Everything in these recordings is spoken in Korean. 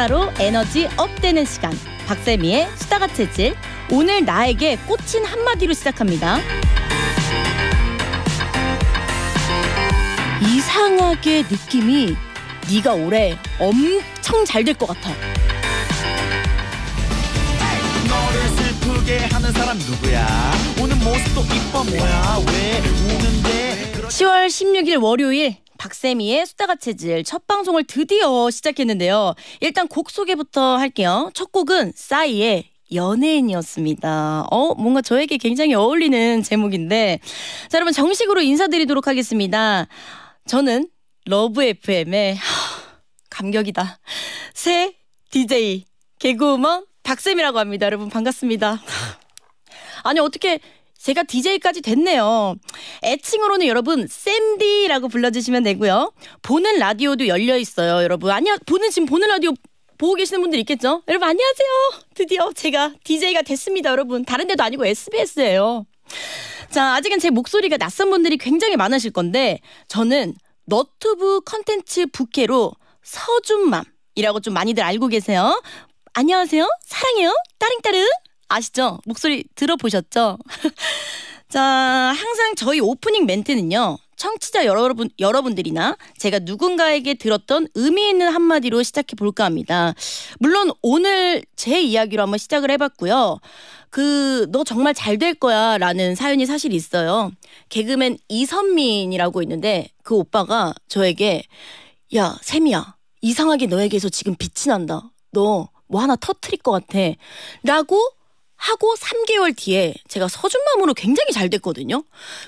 바로 에너지 업되는 시간. 박세미의 수다가 체질. 오늘 나에게 꽂힌 한마디로 시작합니다. 이상하게 느낌이 네가 올해 엄청 잘 될 것 같아. 10월 16일 월요일 박세미의 수다가 체질 첫 방송을 드디어 시작했는데요. 일단 곡 소개부터 할게요. 첫 곡은 싸이의 연예인이었습니다. 어, 뭔가 저에게 굉장히 어울리는 제목인데. 자, 여러분 정식으로 인사드리도록 하겠습니다. 저는 러브 FM의 감격이다. 새 DJ 개그우먼 박쌤이라고 합니다. 여러분 반갑습니다. 아니 어떻게 제가 DJ까지 됐네요. 애칭으로는 여러분 샘디라고 불러주시면 되고요. 보는 라디오도 열려 있어요, 여러분. 아니야, 보는 지금 보는 라디오 보고 계시는 분들 있겠죠? 여러분 안녕하세요. 드디어 제가 DJ가 됐습니다, 여러분. 다른 데도 아니고 SBS예요. 자, 아직은 제 목소리가 낯선 분들이 굉장히 많으실 건데 저는 너튜브 컨텐츠 부캐로 서준맘이라고 좀 많이들 알고 계세요. 안녕하세요. 사랑해요. 따릉따릉. 아시죠? 목소리 들어보셨죠? 자, 항상 저희 오프닝 멘트는요. 청취자 여러분 여러분들이나 제가 누군가에게 들었던 의미 있는 한마디로 시작해 볼까 합니다. 물론 오늘 제 이야기로 한번 시작을 해봤고요. 그 너 정말 잘 될 거야라는 사연이 사실 있어요. 개그맨 이선민이라고 있는데 그 오빠가 저에게 야 세미야 이상하게 너에게서 지금 빛이 난다. 너 뭐 하나 터트릴 것 같아. 라고 하고 3개월 뒤에 제가 서준맘으로 굉장히 잘 됐거든요.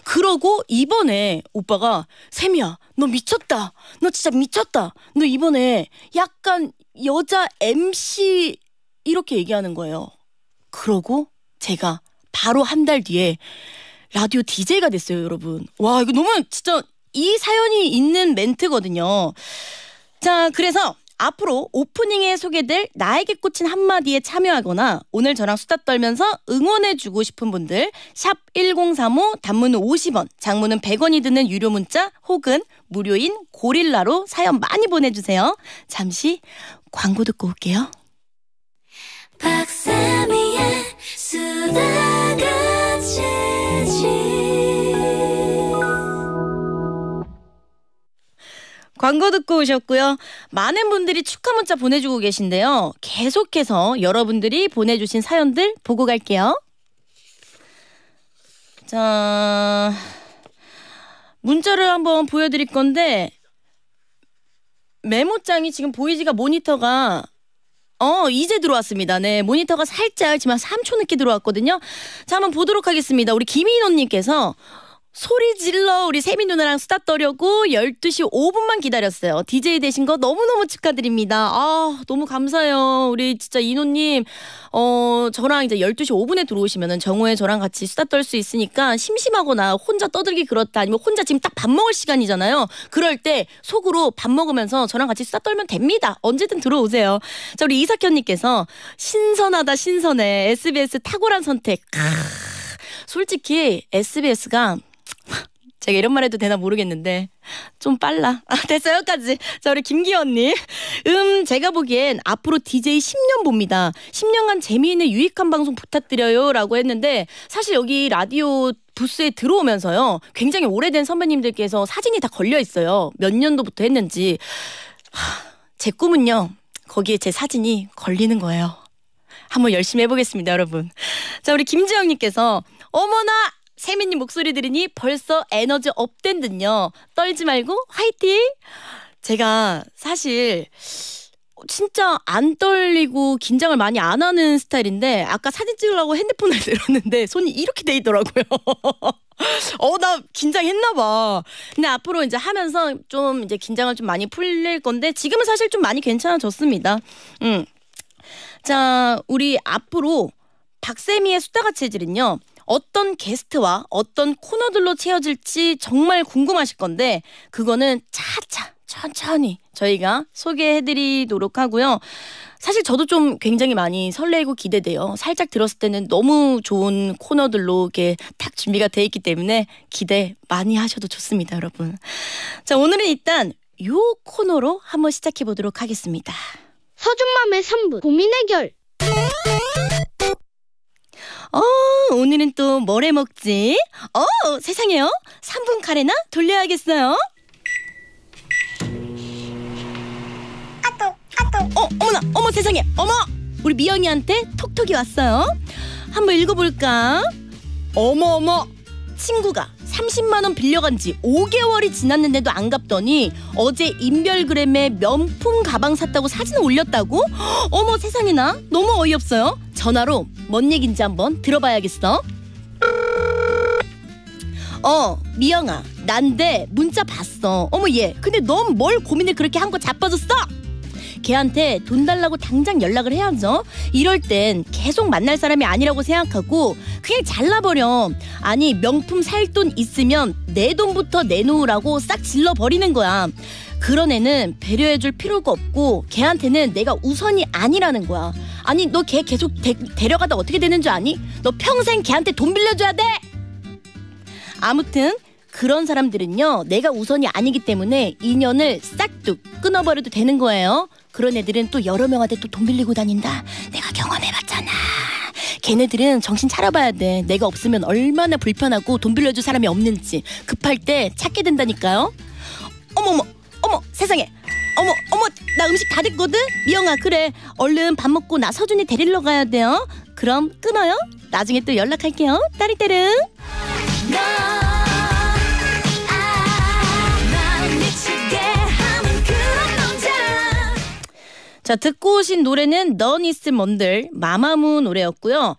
그러고 이번에 오빠가 세미야 너 미쳤다. 너 진짜 미쳤다. 너 이번에 약간 여자 MC 이렇게 얘기하는 거예요. 그러고 제가 바로 한 달 뒤에 라디오 DJ가 됐어요, 여러분. 와, 이거 너무 진짜 이 사연이 있는 멘트거든요. 자, 그래서 앞으로 오프닝에 소개될 나에게 꽂힌 한마디에 참여하거나 오늘 저랑 수다 떨면서 응원해주고 싶은 분들 샵 1035 단문은 50원, 장문은 100원이 드는 유료 문자 혹은 무료인 고릴라로 사연 많이 보내주세요. 잠시 광고 듣고 올게요. 박사미의 수다가 그 광고 듣고 오셨고요. 많은 분들이 축하 문자 보내주고 계신데요. 계속해서 여러분들이 보내주신 사연들 보고 갈게요. 자, 문자를 한번 보여드릴 건데, 메모장이 지금 보이지가 모니터가 어 이제 들어왔습니다. 네 모니터가 살짝 지금 3초 늦게 들어왔거든요. 자 한번 보도록 하겠습니다. 우리 김인호님께서 소리 질러 우리 세미 누나랑 수다 떠려고 12시 5분만 기다렸어요. DJ 되신 거 너무너무 축하드립니다. 아, 너무 감사해요. 우리 진짜 이노님, 어, 저랑 이제 12시 5분에 들어오시면은 정우의 저랑 같이 수다 떨 수 있으니까 심심하거나 혼자 떠들기 그렇다 아니면 혼자 지금 딱 밥 먹을 시간이잖아요. 그럴 때 속으로 밥 먹으면서 저랑 같이 수다 떨면 됩니다. 언제든 들어오세요. 자, 우리 이삭현님께서 신선하다, 신선해. SBS 탁월한 선택. 크으. 솔직히 SBS가 제가 이런 말 해도 되나 모르겠는데 좀 빨라. 아, 됐어요. 여기까지. 자 우리 김기현님. 음 제가 보기엔 앞으로 DJ 10년 봅니다. 10년간 재미있는 유익한 방송 부탁드려요 라고 했는데 사실 여기 라디오 부스에 들어오면서요. 굉장히 오래된 선배님들께서 사진이 다 걸려 있어요. 몇 년도부터 했는지. 하, 제 꿈은요. 거기에 제 사진이 걸리는 거예요. 한번 열심히 해보겠습니다, 여러분. 자, 우리 김지영님께서 어머나 세민님 목소리 들으니 벌써 에너지 업된 듯요. 떨지 말고 화이팅! 제가 사실 진짜 안 떨리고 긴장을 많이 안 하는 스타일인데 아까 사진 찍으려고 핸드폰을 들었는데 손이 이렇게 돼 있더라고요. 어 나 긴장했나 봐. 근데 앞으로 이제 하면서 좀 이제 긴장을 좀 많이 풀릴 건데 지금은 사실 좀 많이 괜찮아졌습니다. 음. 자, 우리 앞으로 박세미의 수다가 체질은요. 어떤 게스트와 어떤 코너들로 채워질지 정말 궁금하실 건데 그거는 차차 천천히 저희가 소개해드리도록 하고요. 사실 저도 좀 굉장히 많이 설레고 기대돼요. 살짝 들었을 때는 너무 좋은 코너들로 이렇게 딱 준비가 돼 있기 때문에 기대 많이 하셔도 좋습니다, 여러분. 자, 오늘은 일단 요 코너로 한번 시작해 보도록 하겠습니다. 서준맘의 3부 고민 해결. 어, 오늘은 또 뭐래 먹지? 어, 세상에요. 3분 카레나 돌려야겠어요. 아또, 아또. 어, 어머나, 어머 세상에, 어머! 우리 미영이한테 톡톡이 왔어요. 한번 읽어볼까? 어머, 어머. 친구가 3 0만원 빌려간 지5개월이 지났는데도 안 갚더니 어제 인별그램에 명품 가방 샀다고 사진 올렸다고? 어머 세상에나 너무 어이없어요. 전화로 뭔 얘긴지 한번 들어봐야겠어. 어 미영아 난데 문자 봤어 어머 얘 근데 넌 뭘 고민을 그렇게 한 거 자빠졌어 걔한테 돈 달라고 당장 연락을 해야죠. 이럴 땐 계속 만날 사람이 아니라고 생각하고 그냥 잘라버려. 아니 명품 살 돈 있으면 내 돈부터 내놓으라고 싹 질러버리는 거야. 그런 애는 배려해줄 필요가 없고 걔한테는 내가 우선이 아니라는 거야. 아니 너 걔 계속 데, 데려가다 어떻게 되는 줄 아니? 너 평생 걔한테 돈 빌려줘야 돼. 아무튼 그런 사람들은요 내가 우선이 아니기 때문에 인연을 싹둑 끊어버려도 되는 거예요. 그런 애들은 또 여러 명한테 또 돈 빌리고 다닌다. 내가 경험해봤잖아. 걔네들은 정신 차려봐야 돼. 내가 없으면 얼마나 불편하고 돈 빌려줄 사람이 없는지 급할 때 찾게 된다니까요. 어머머, 어머 세상에. 어머 어머 나 음식 다 됐거든 미영아 그래 얼른 밥 먹고 나 서준이 데리러 가야 돼요 그럼 끊어요 나중에 또 연락할게요 따리때릉 자, 듣고 오신 노래는 넌 있을 먼들 마마무 노래였고요.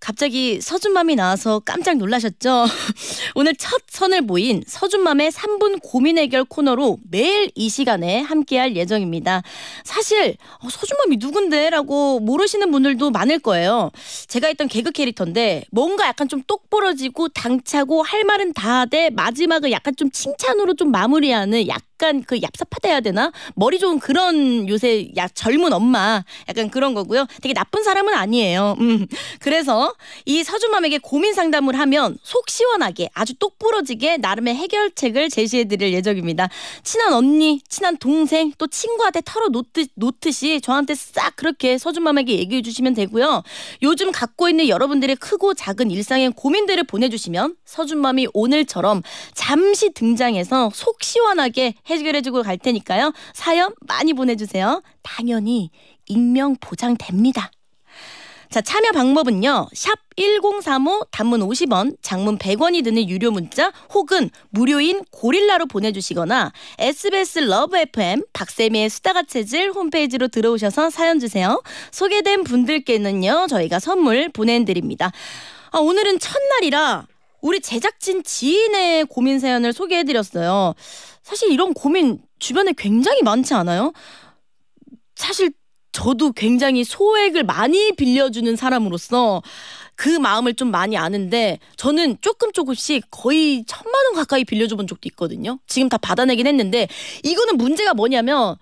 갑자기 서준맘이 나와서 깜짝 놀라셨죠? 오늘 첫 선을 보인 서준맘의 3분 고민 해결 코너로 매일 이 시간에 함께할 예정입니다. 사실 어, 서준맘이 누군데라고 모르시는 분들도 많을 거예요. 제가 있던 개그 캐릭터인데 뭔가 약간 좀 똑부러지고 당차고 할 말은 다하되 마지막을 약간 좀 칭찬으로 좀 마무리하는 약간 약간 그 얍삽하다 해야 되나? 머리 좋은 그런 요새 야, 젊은 엄마 약간 그런 거고요. 되게 나쁜 사람은 아니에요. 음. 그래서 이 서준맘에게 고민 상담을 하면 속 시원하게 아주 똑부러지게 나름의 해결책을 제시해드릴 예정입니다. 친한 언니, 친한 동생, 또 친구한테 털어 놓듯, 놓듯이 저한테 싹 그렇게 서준맘에게 얘기해 주시면 되고요. 요즘 갖고 있는 여러분들의 크고 작은 일상의 고민들을 보내주시면 서준맘이 오늘처럼 잠시 등장해서 속 시원하게 해결해주고 갈 테니까요. 사연 많이 보내주세요. 당연히 익명 보장됩니다. 자, 참여 방법은요. 샵 1035 단문 50원, 장문 100원이 드는 유료 문자 혹은 무료인 고릴라로 보내주시거나 SBS 러브 FM 박세미의 수다가 체질 홈페이지로 들어오셔서 사연 주세요. 소개된 분들께는요. 저희가 선물 보내드립니다. 아, 오늘은 첫날이라 우리 제작진 지인의 고민 사연을 소개해드렸어요. 사실 이런 고민 주변에 굉장히 많지 않아요? 사실 저도 굉장히 소액을 많이 빌려주는 사람으로서 그 마음을 좀 많이 아는데 저는 조금 조금씩 거의 천만 원 가까이 빌려줘본 적도 있거든요. 지금 다 받아내긴 했는데 이거는 문제가 뭐냐면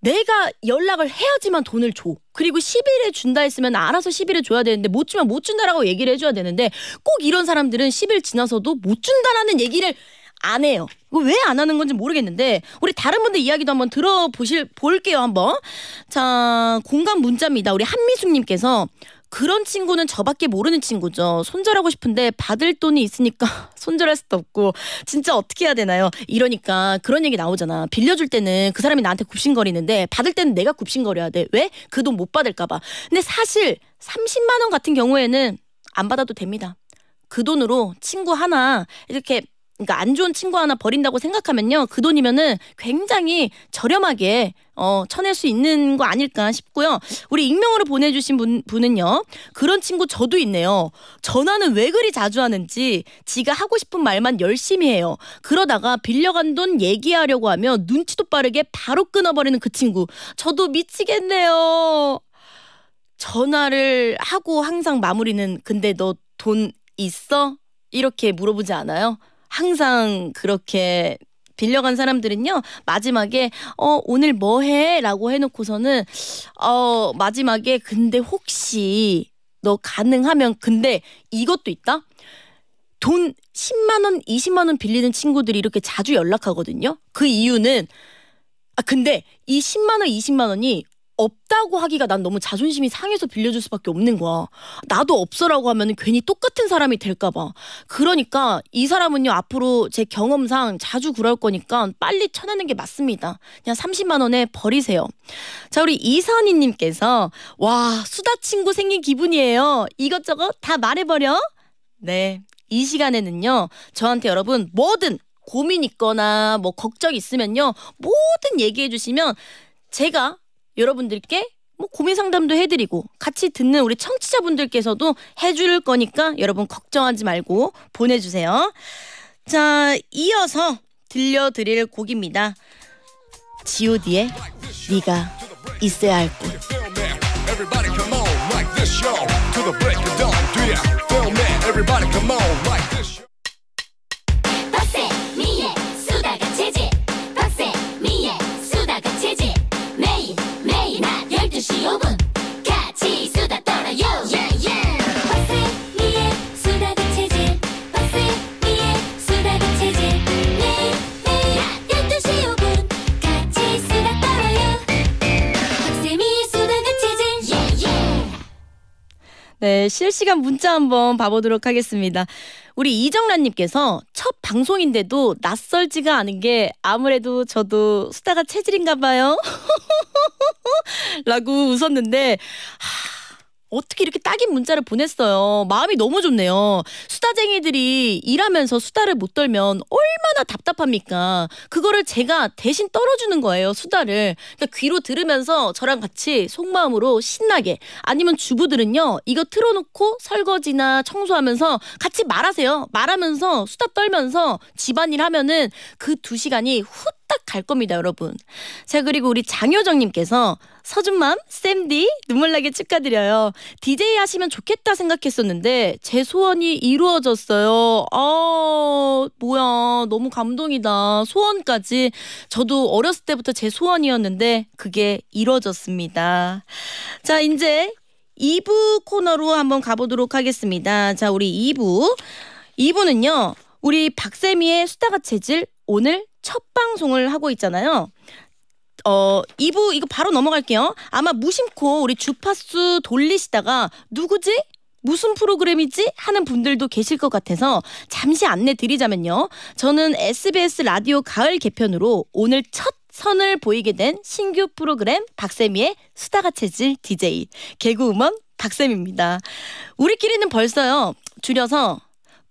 내가 연락을 해야지만 돈을 줘. 그리고 10일에 준다 했으면 알아서 10일에 줘야 되는데 못 주면 못 준다라고 얘기를 해줘야 되는데 꼭 이런 사람들은 10일 지나서도 못 준다라는 얘기를 안 해요. 왜안 하는 건지 모르겠는데 우리 다른 분들 이야기도 한번 들어보실 볼게요 한번. 자 공감 문자입니다. 우리 한미숙님께서 그런 친구는 저밖에 모르는 친구죠. 손절하고 싶은데 받을 돈이 있으니까 손절할 수도 없고 진짜 어떻게 해야 되나요? 이러니까 그런 얘기 나오잖아. 빌려줄 때는 그 사람이 나한테 굽신거리는데 받을 때는 내가 굽신거려야 돼. 왜? 그 돈 못 받을까 봐. 근데 사실 30만 원 같은 경우에는 안 받아도 됩니다. 그 돈으로 친구 하나 이렇게 그러니까 안 좋은 친구 하나 버린다고 생각하면요. 그 돈이면은 굉장히 저렴하게 어, 쳐낼 수 있는 거 아닐까 싶고요. 우리 익명으로 보내주신 분, 분은요. 그런 친구 저도 있네요. 전화는 왜 그리 자주 하는지 지가 하고 싶은 말만 열심히 해요. 그러다가 빌려간 돈 얘기하려고 하면 눈치도 빠르게 바로 끊어버리는 그 친구. 저도 미치겠네요. 전화를 하고 항상 마무리는 근데 너 돈 있어? 이렇게 물어보지 않아요? 항상 그렇게 빌려간 사람들은요 마지막에 어 오늘 뭐 해라고 해놓고서는 어 마지막에 근데 혹시 너 가능하면 근데 이것도 있다 돈 10만 원 20만 원 빌리는 친구들이 이렇게 자주 연락하거든요 그 이유는 아 근데 이 10만 원 20만 원이 없다고 하기가 난 너무 자존심이 상해서 빌려줄 수밖에 없는 거야. 나도 없어라고 하면 괜히 똑같은 사람이 될까봐. 그러니까 이 사람은요 앞으로 제 경험상 자주 그럴 거니까 빨리 쳐내는 게 맞습니다. 그냥 30만 원에 버리세요. 자 우리 이선희님께서 와 수다 친구 생긴 기분이에요. 이것저것 다 말해버려. 네. 이 시간에는요, 저한테 여러분 뭐든 고민 있거나 뭐 걱정 있으면요, 뭐든 얘기해 주시면 제가 여러분들께 뭐 고민 상담도 해드리고 같이 듣는 우리 청취자분들께서도 해줄 거니까 여러분 걱정하지 말고 보내주세요. 자, 이어서 들려드릴 곡입니다. god의 네가 있어야 할 곳. Everybody come on like this, y'all. To the break of dawn, do ya? Feel me? Everybody come on like this. 네, 실시간 문자 한번 봐보도록 하겠습니다. 우리 이정란님께서 첫 방송인데도 낯설지가 않은 게 아무래도 저도 수다가 체질인가 봐요. 라고 웃었는데, 하... 어떻게 이렇게 딱인 문자를 보냈어요. 마음이 너무 좋네요. 수다쟁이들이 일하면서 수다를 못 떨면 얼마나 답답합니까? 그거를 제가 대신 떨어주는 거예요, 수다를. 그러니까 귀로 들으면서 저랑 같이 속마음으로 신나게. 아니면 주부들은요, 이거 틀어놓고 설거지나 청소하면서 같이 말하세요. 말하면서 수다 떨면서 집안일 하면은 그 두 시간이 훗 딱갈 겁니다, 여러분. 자, 그리고 우리 장효정님께서 서준맘, 쌤디, 눈물나게 축하드려요. DJ 하시면 좋겠다 생각했었는데, 제 소원이 이루어졌어요. 어, 뭐야. 너무 감동이다. 소원까지. 저도 어렸을 때부터 제 소원이었는데, 그게 이루어졌습니다. 자, 이제 2부 코너로 한번 가보도록 하겠습니다. 자, 우리 2부. 2부는요, 우리 박세미의 수다가 체질 오늘 첫 방송을 하고 있잖아요. 어, 2부 이거 바로 넘어갈게요. 아마 무심코 우리 주파수 돌리시다가 누구지? 무슨 프로그램이지? 하는 분들도 계실 것 같아서 잠시 안내 드리자면요. 저는 SBS 라디오 가을 개편으로 오늘 첫 선을 보이게 된 신규 프로그램 박세미의 수다가 체질 DJ 개그우먼 박쌤입니다. 우리끼리는 벌써요. 줄여서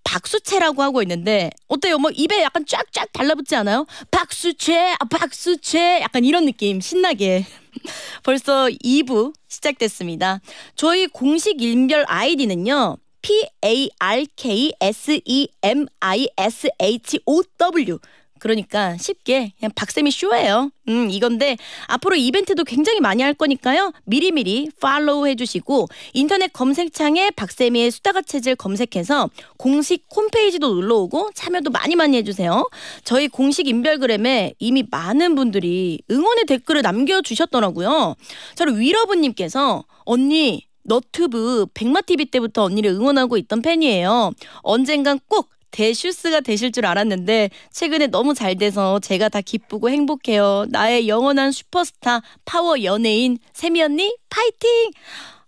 박수채라고 하고 있는데 어때요? 뭐 입에 약간 쫙쫙 달라붙지 않아요? 박수채, 아, 박수채 약간 이런 느낌 신나게 벌써 2부 시작됐습니다. 저희 공식 인별 아이디는요. P A R K S E M I S H O W 그러니까 쉽게 그냥 박쌤이 쇼예요. 음, 이건데 앞으로 이벤트도 굉장히 많이 할 거니까요. 미리미리 팔로우 해주시고 인터넷 검색창에 박쌤이의 수다가 체질 검색해서 공식 홈페이지도 놀러오고 참여도 많이 많이 해주세요. 저희 공식 인별그램에 이미 많은 분들이 응원의 댓글을 남겨주셨더라고요. 저로 위러브님께서 언니 너튜브 백마TV 때부터 언니를 응원하고 있던 팬이에요. 언젠간 꼭 대슈스가 되실 줄 알았는데 최근에 너무 잘 돼서 제가 다 기쁘고 행복해요. 나의 영원한 슈퍼스타 파워 연예인 세미 언니 파이팅!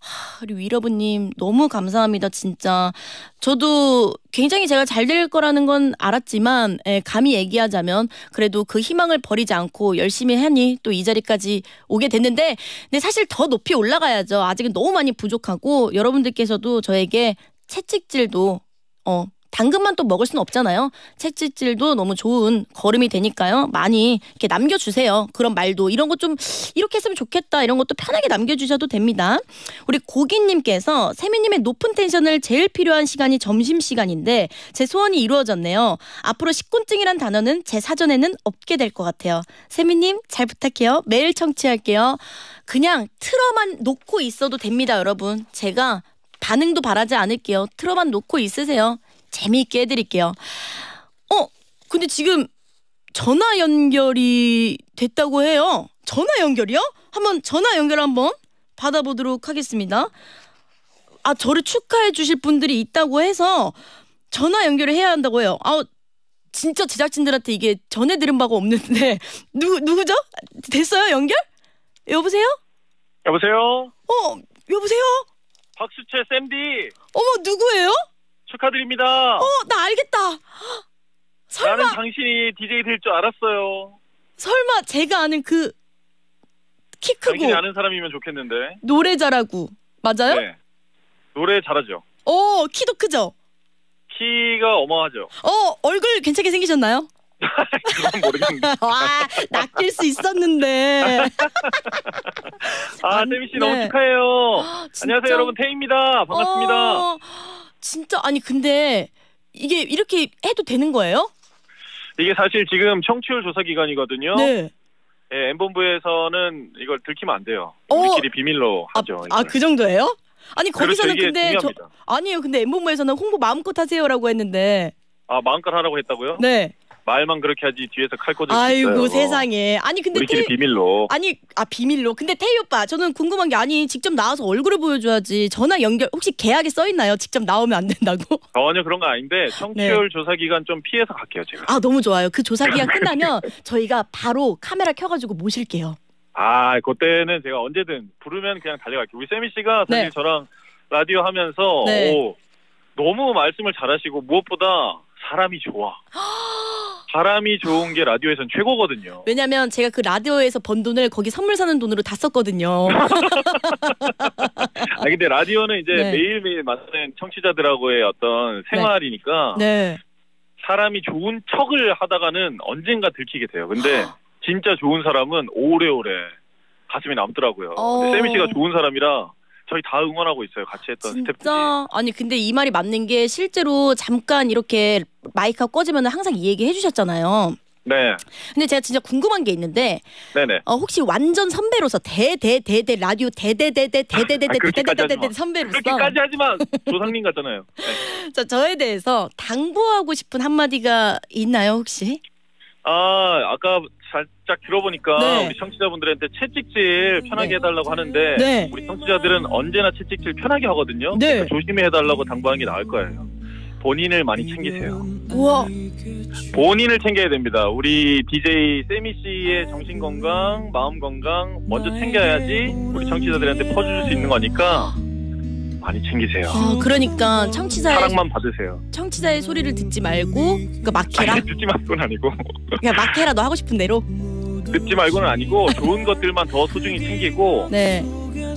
하, 우리 위러브님 너무 감사합니다 진짜 저도 굉장히 제가 잘 될 거라는 건 알았지만 예, 감히 얘기하자면 그래도 그 희망을 버리지 않고 열심히 하니 또 이 자리까지 오게 됐는데 근데 사실 더 높이 올라가야죠 아직은 너무 많이 부족하고 여러분들께서도 저에게 채찍질도 어 당근만 또 먹을 수는 없잖아요. 채찍질도 너무 좋은 걸음이 되니까요. 많이 이렇게 남겨주세요. 그런 말도 이런 거 좀 이렇게 했으면 좋겠다 이런 것도 편하게 남겨주셔도 됩니다. 우리 고기님께서 세미님의 높은 텐션을 제일 필요한 시간이 점심 시간인데 제 소원이 이루어졌네요. 앞으로 식곤증이란 단어는 제 사전에는 없게 될 것 같아요. 세미님 잘 부탁해요. 매일 청취할게요. 그냥 틀어만 놓고 있어도 됩니다, 여러분. 제가 반응도 바라지 않을게요. 틀어만 놓고 있으세요. 재미있게 해드릴게요. 어, 근데 지금 전화 연결이 됐다고 해요. 전화 연결이요? 한번 전화 연결 한번 받아보도록 하겠습니다. 아, 저를 축하해 주실 분들이 있다고 해서 전화 연결을 해야 한다고 해요. 아, 진짜 제작진들한테 이게 전해 들은 바가 없는데 누 누구죠? 됐어요 연결? 여보세요? 여보세요? 어 여보세요? 박수채 쌤디. 어머 누구예요? 축하드립니다. 어, 나 알겠다. 설마 나는 당신이 DJ 될 줄 알았어요. 설마 제가 아는 그 키 크고 당신이 아는 사람이면 좋겠는데 노래 잘하고 맞아요? 네. 노래 잘하죠. 어, 키도 크죠? 키가 어마하죠. 어, 얼굴 괜찮게 생기셨나요? 그건 모르겠는데. 와, 아, 낚일 수 있었는데. 아, 태미 씨 너무 네. 축하해요. 아, 안녕하세요, 여러분. 태입니다. 반갑습니다. 어... 진짜 아니 근데 이게 이렇게 해도 되는 거예요? 이게 사실 지금 청취율 조사 기간이거든요. 네. 예, 엠본부에서는 이걸 들키면 안 돼요. 어? 우리끼리 비밀로 아, 하죠. 아 그 정도예요? 아니 그렇죠. 거기서는 그렇죠, 근데 저 아니에요. 근데 엠본부에서는 홍보 마음껏 하세요라고 했는데. 아 마음껏 하라고 했다고요? 네. 말만 그렇게 하지 뒤에서 칼 꽂을 이수 있어요. 아이고 세상에. 아니 근데 우리끼리 태... 비밀로. 아니 아 비밀로. 근데 태희 오빠 저는 궁금한 게 아니 직접 나와서 얼굴을 보여줘야지 전화 연결 혹시 계약에 써 있나요? 직접 나오면 안 된다고? 전혀 그런 거 아닌데 청취율 네. 조사 기간 좀 피해서 갈게요 제가. 아 너무 좋아요. 그 조사 기간 끝나면 저희가 바로 카메라 켜가지고 모실게요. 아 그때는 제가 언제든 부르면 그냥 달려갈게요. 우리 세미 씨가 사실 네. 저랑 라디오 하면서 네. 오, 너무 말씀을 잘하시고 무엇보다 사람이 좋아. 아, 바람이 좋은 게 라디오에선 최고거든요. 왜냐면 제가 그 라디오에서 번 돈을 거기 선물 사는 돈으로 다 썼거든요. 아 근데 라디오는 이제 네. 매일매일 만나는 청취자들하고의 어떤 네. 생활이니까 네. 사람이 좋은 척을 하다가는 언젠가 들키게 돼요. 근데 아. 진짜 좋은 사람은 오래오래 가슴에 남더라고요. 어... 근데 세미 씨가 좋은 사람이라 저희 다 응원하고 있어요. 같이 했던 스태프들. 진 아니 근데 이 말이 맞는 게 실제로 잠깐 이렇게 마이크가 꺼지면 항상 이 얘기 해주셨잖아요. 네. 근데 제가 진짜 궁금한 게 있는데 네네. 어, 혹시 완전 선배로서 대대대대 라디오 대대대대대대대대대대대 선배로서 그렇게까지 하지만 조상님 같잖아요. 네. 자 저에 대해서 당부하고 싶은 한마디가 있나요 혹시? 아 아까 살짝 들어보니까 네. 우리 청취자분들한테 채찍질 음, 편하게 네. 해달라고 하는데 네. 우리 청취자들은 언제나 채찍질 편하게 하거든요. 네. 그러니까 조심히 해달라고 당부하는 게 나을 거예요. 본인을 많이 챙기세요. 우와. 본인을 챙겨야 됩니다. 우리 DJ 세미 씨의 정신 건강, 마음 건강 먼저 챙겨야지 우리 청취자들한테 퍼주실수 있는 거니까 많이 챙기세요. 아, 그러니까 청취자의 사랑만 받으세요. 청취자의 소리를 듣지 말고 그러니까 막해라. 아니, 듣지 말고는 아니고. 그냥 막해라 너 하고 싶은 대로. 듣지 말고는 아니고 좋은 것들만 더 소중히 챙기고 네.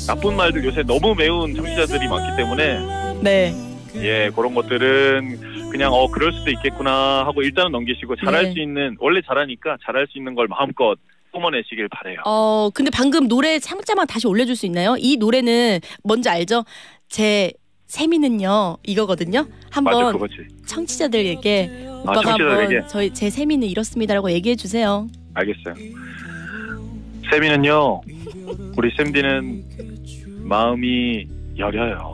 나쁜 말들 요새 너무 매운 청취자들이 많기 때문에 네. 예 그런 것들은 그냥 어 그럴 수도 있겠구나 하고 일단은 넘기시고 잘할 네. 수 있는 원래 잘하니까 잘할 수 있는 걸 마음껏 뿜어내시길 바래요. 어 근데 방금 노래 살짝만 다시 올려줄 수 있나요? 이 노래는 뭔지 알죠? 제 세미는요 이거거든요. 한번 청취자들에게 아, 오빠가 청취자들에게. 한번 저희 제 세미는 이렇습니다라고 얘기해 주세요. 알겠어요. 세미는요 우리 샘디는 마음이 여려요.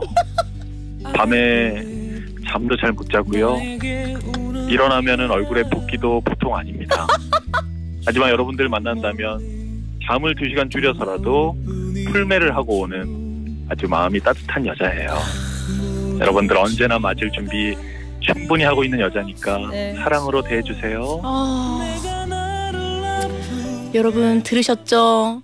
밤에 잠도 잘 못 자고요. 일어나면은 얼굴에 붓기도 보통 아닙니다. 하지만 여러분들 만난다면 잠을 2시간 줄여서라도 풀매를 하고 오는 아주 마음이 따뜻한 여자예요. 여러분들 언제나 맞을 준비 충분히 하고 있는 여자니까 네. 사랑으로 대해주세요. 아... 여러분 들으셨죠?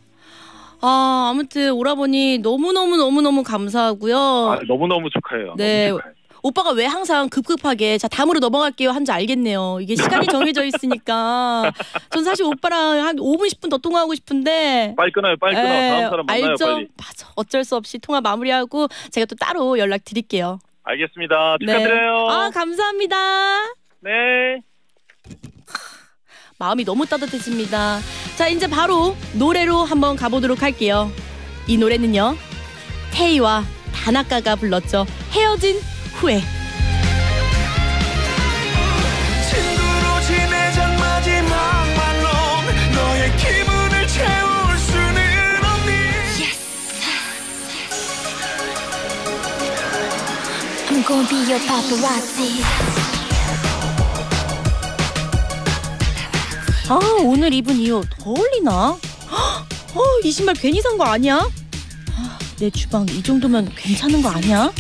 아 아무튼 오라버니 너무 너무 너무 너무 감사하고요. 아, 너무 너무 축하해요. 네. 너무 축하해요. 오빠가 왜 항상 급급하게 자 다음으로 넘어갈게요 한 줄 알겠네요. 이게 시간이 정해져 있으니까 전 사실 오빠랑 한 5분 10분 더 통화하고 싶은데 빨리 끊어요 빨리 끊어 에, 예, 다음 사람 만나요 알죠? 빨리. 맞아 어쩔 수 없이 통화 마무리하고 제가 또 따로 연락 드릴게요. 알겠습니다. 네. 축하드려요. 네. 아 감사합니다. 네. 마음이 너무 따뜻해집니다. 자, 이제 바로 노래로 한번 가보도록 할게요. 이 노래는요, 테이와 다나카가 불렀죠. 헤어진 후에 아 오늘 입은 이옷 어울리나? 어, 이 신발 괜히 산 거 아니야? 내 주방 이 정도면 괜찮은 거 아니야?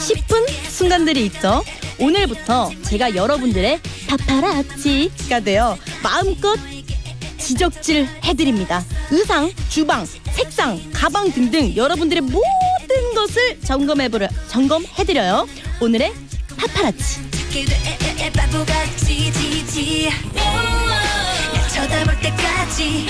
10분 순간들이 있죠. 오늘부터 제가 여러분들의 파파라치가 되어 마음껏 지적질 해드립니다. 의상, 주방, 책상, 가방 등등 여러분들의 모든 것을 점검해보려, 점검해드려요. 오늘의 파파라치. 쳐다볼 때까지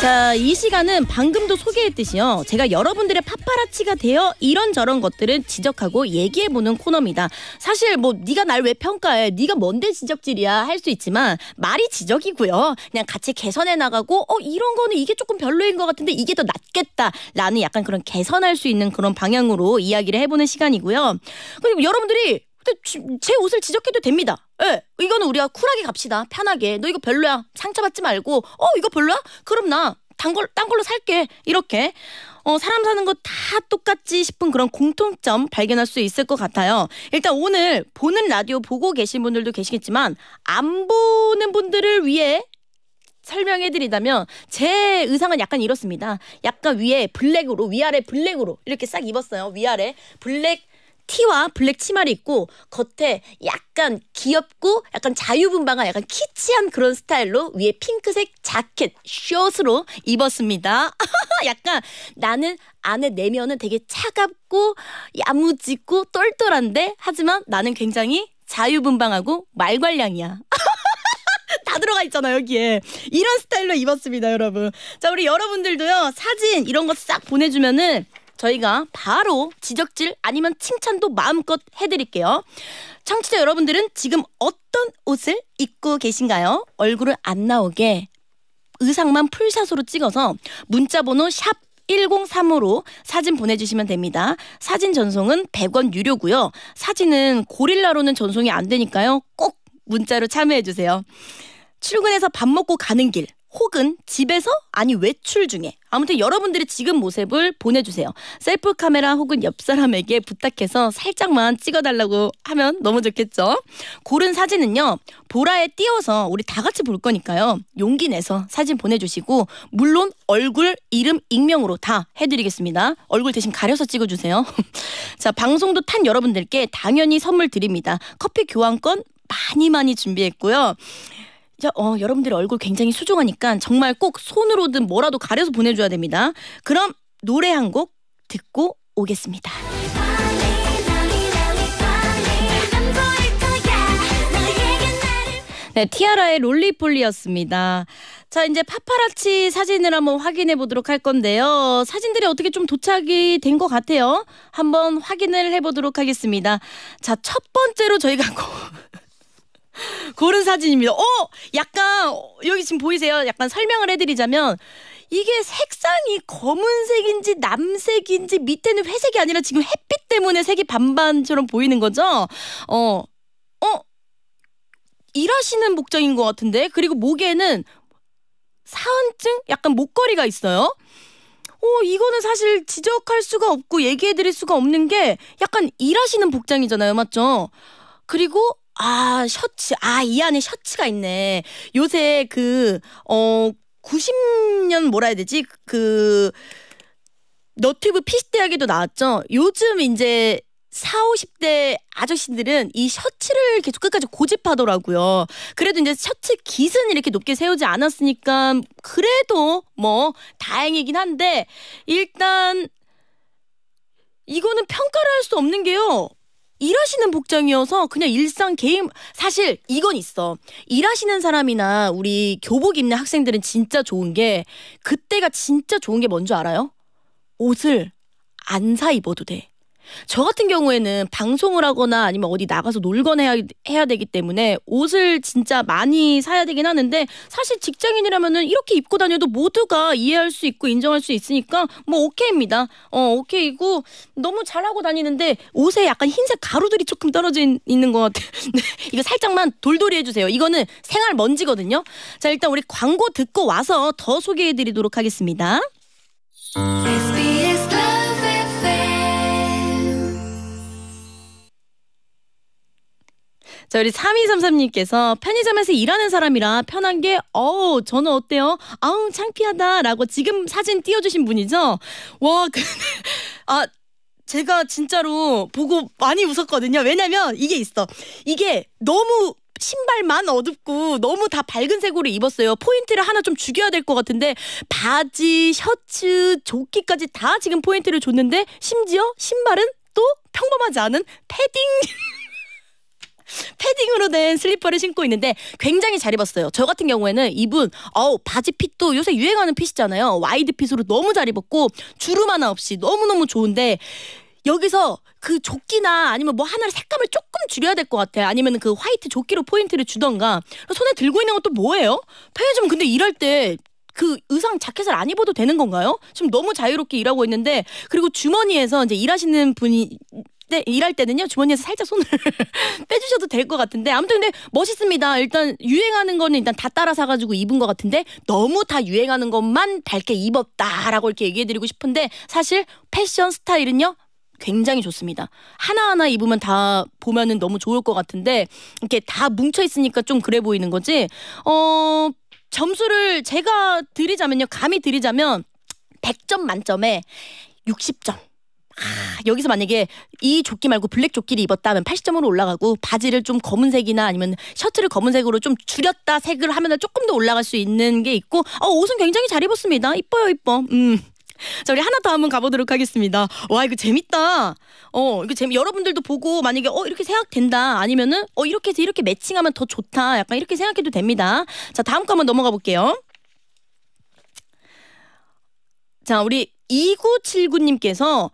자, 이 시간은 방금도 소개했듯이요. 제가 여러분들의 파파라치가 되어 이런저런 것들을 지적하고 얘기해 보는 코너입니다. 사실 뭐 네가 날 왜 평가해? 네가 뭔데 지적질이야? 할 수 있지만 말이 지적이고요. 그냥 같이 개선해 나가고 어 이런 거는 이게 조금 별로인 것 같은데 이게 더 낫겠다라는 약간 그런 개선할 수 있는 그런 방향으로 이야기를 해보는 시간이고요. 그리고 여러분들이 제 옷을 지적해도 됩니다. 예, 이거는 우리가 쿨하게 갑시다. 편하게. 너 이거 별로야. 상처받지 말고, 어, 이거 별로야? 그럼 나, 단 걸, 딴 걸로 살게. 이렇게. 어, 사람 사는 거 다 똑같지 싶은 그런 공통점 발견할 수 있을 것 같아요. 일단 오늘 보는 라디오 보고 계신 분들도 계시겠지만, 안 보는 분들을 위해 설명해드리자면 제 의상은 약간 이렇습니다. 약간 위에 블랙으로 위아래 블랙으로 이렇게 싹 입었어요. 위아래 블랙 티와 블랙 치마를 입고 겉에 약간 귀엽고 약간 자유분방한 약간 키치한 그런 스타일로 위에 핑크색 자켓 숏으로 입었습니다. 약간 나는 안에 내면은 되게 차갑고 야무지고 똘똘한데 하지만 나는 굉장히 자유분방하고 말괄량이야. 다 들어가 있잖아 여기에 이런 스타일로 입었습니다 여러분 자 우리 여러분들도요 사진 이런 거 싹 보내주면은 저희가 바로 지적질 아니면 칭찬도 마음껏 해드릴게요. 청취자 여러분들은 지금 어떤 옷을 입고 계신가요? 얼굴을 안 나오게 의상만 풀샷으로 찍어서 문자번호 샵1 0 3으로 사진 보내주시면 됩니다. 사진 전송은 100원 유료고요. 사진은 고릴라로는 전송이 안 되니까요. 꼭 문자로 참여해주세요. 출근해서 밥 먹고 가는 길 혹은 집에서 아니 외출 중에 아무튼 여러분들이 지금 모습을 보내주세요. 셀프 카메라 혹은 옆 사람에게 부탁해서 살짝만 찍어달라고 하면 너무 좋겠죠. 고른 사진은요 보라에 띄어서 우리 다 같이 볼 거니까요 용기 내서 사진 보내주시고 물론 얼굴 이름 익명으로 다 해드리겠습니다. 얼굴 대신 가려서 찍어주세요. 자 방송도 탄 여러분들께 당연히 선물 드립니다. 커피 교환권 많이 많이 준비했고요. 어, 여러분들의 얼굴 굉장히 수중하니까 정말 꼭 손으로든 뭐라도 가려서 보내줘야 됩니다. 그럼 노래 한 곡 듣고 오겠습니다. 네, 티아라의 롤리폴리였습니다. 자, 이제 파파라치 사진을 한번 확인해 보도록 할 건데요. 사진들이 어떻게 좀 도착이 된 것 같아요. 한번 확인을 해 보도록 하겠습니다. 자, 첫 번째로 저희가 고른 사진입니다. 어, 약간 어, 여기 지금 보이세요? 약간 설명을 해드리자면 이게 색상이 검은색인지 남색인지 밑에는 회색이 아니라 지금 햇빛 때문에 색이 반반처럼 보이는 거죠. 어, 어, 일하시는 복장인것 같은데 그리고 목에는 사은증 약간 목걸이가 있어요. 어, 이거는 사실 지적할 수가 없고 얘기해 드릴 수가 없는 게 약간 일하시는 복장이잖아요. 맞죠? 그리고 아, 셔츠. 아, 이 안에 셔츠가 있네. 요새 그, 어, 90년 뭐라 해야 되지? 그, 너튜브 피스대학에도 나왔죠? 요즘 이제 40, 50대 아저씨들은 이 셔츠를 계속 끝까지 고집하더라고요. 그래도 이제 셔츠 깃은 이렇게 높게 세우지 않았으니까 그래도 뭐 다행이긴 한데 일단 이거는 평가를 할 수 없는 게요. 일하시는 복장이어서 그냥 일상 개인 사실 이건 있어. 일하시는 사람이나 우리 교복 입는 학생들은 진짜 좋은 게 그때가 진짜 좋은 게 뭔 줄 알아요? 옷을 안 사 입어도 돼. 저 같은 경우에는 방송을 하거나 아니면 어디 나가서 놀건 해야, 해야 되기 때문에 옷을 진짜 많이 사야 되긴 하는데 사실 직장인이라면은 이렇게 입고 다녀도 모두가 이해할 수 있고 인정할 수 있으니까 뭐 오케이입니다. 어, 오케이고 너무 잘하고 다니는데 옷에 약간 흰색 가루들이 조금 떨어져 있는 것 같아요. 네, 이거 살짝만 돌돌이 해주세요. 이거는 생활 먼지거든요. 자, 일단 우리 광고 듣고 와서 더 소개해 드리도록 하겠습니다. 네, 자, 우리 3233님께서 편의점에서 일하는 사람이라 편한 게, 어우, 저는 어때요? 아우, 창피하다. 라고 지금 사진 띄워주신 분이죠? 와, 그, 아, 제가 진짜로 보고 많이 웃었거든요. 왜냐면 이게 있어. 이게 너무 신발만 어둡고 너무 다 밝은 색으로 입었어요. 포인트를 하나 좀 죽여야 될 것 같은데 바지, 셔츠, 조끼까지 다 지금 포인트를 줬는데 심지어 신발은 또 평범하지 않은 패딩. 패딩으로 된 슬리퍼를 신고 있는데 굉장히 잘 입었어요. 저 같은 경우에는 이분 어우 바지 핏도 요새 유행하는 핏이잖아요. 와이드 핏으로 너무 잘 입었고 주름 하나 없이 너무너무 좋은데 여기서 그 조끼나 아니면 뭐 하나를 색감을 조금 줄여야 될 것 같아. 요 아니면 그 화이트 조끼로 포인트를 주던가. 손에 들고 있는 것도 뭐예요? 편의점 근데 일할 때 그 의상 자켓을 안 입어도 되는 건가요? 지금 너무 자유롭게 일하고 있는데 그리고 주머니에서 이제 일하시는 분이 때 일할 때는요 주머니에서 살짝 손을 빼주셔도 될 것 같은데 아무튼 근데 멋있습니다. 일단 유행하는 거는 일단 다 따라 사가지고 입은 것 같은데 너무 다 유행하는 것만 밝게 입었다라고 이렇게 얘기해드리고 싶은데 사실 패션 스타일은요 굉장히 좋습니다. 하나하나 입으면 다 보면은 너무 좋을 것 같은데 이렇게 다 뭉쳐 있으니까 좀 그래 보이는 거지. 어 점수를 제가 드리자면요. 감히 드리자면 100점 만점에 60점. 아, 여기서 만약에 이 조끼 말고 블랙 조끼를 입었다면 80점으로 올라가고 바지를 좀 검은색이나 아니면 셔츠를 검은색으로 좀 줄였다 색을 하면 조금 더 올라갈 수 있는 게 있고 어, 옷은 굉장히 잘 입었습니다. 이뻐요 이뻐. 음. 자 우리 하나 더 한번 가보도록 하겠습니다. 와 이거 재밌다. 어 이거 재미 여러분들도 보고 만약에 어 이렇게 생각된다 아니면은 어 이렇게 해서 이렇게 매칭하면 더 좋다 약간 이렇게 생각해도 됩니다. 자 다음 거 한번 넘어가 볼게요. 자 우리 2979님께서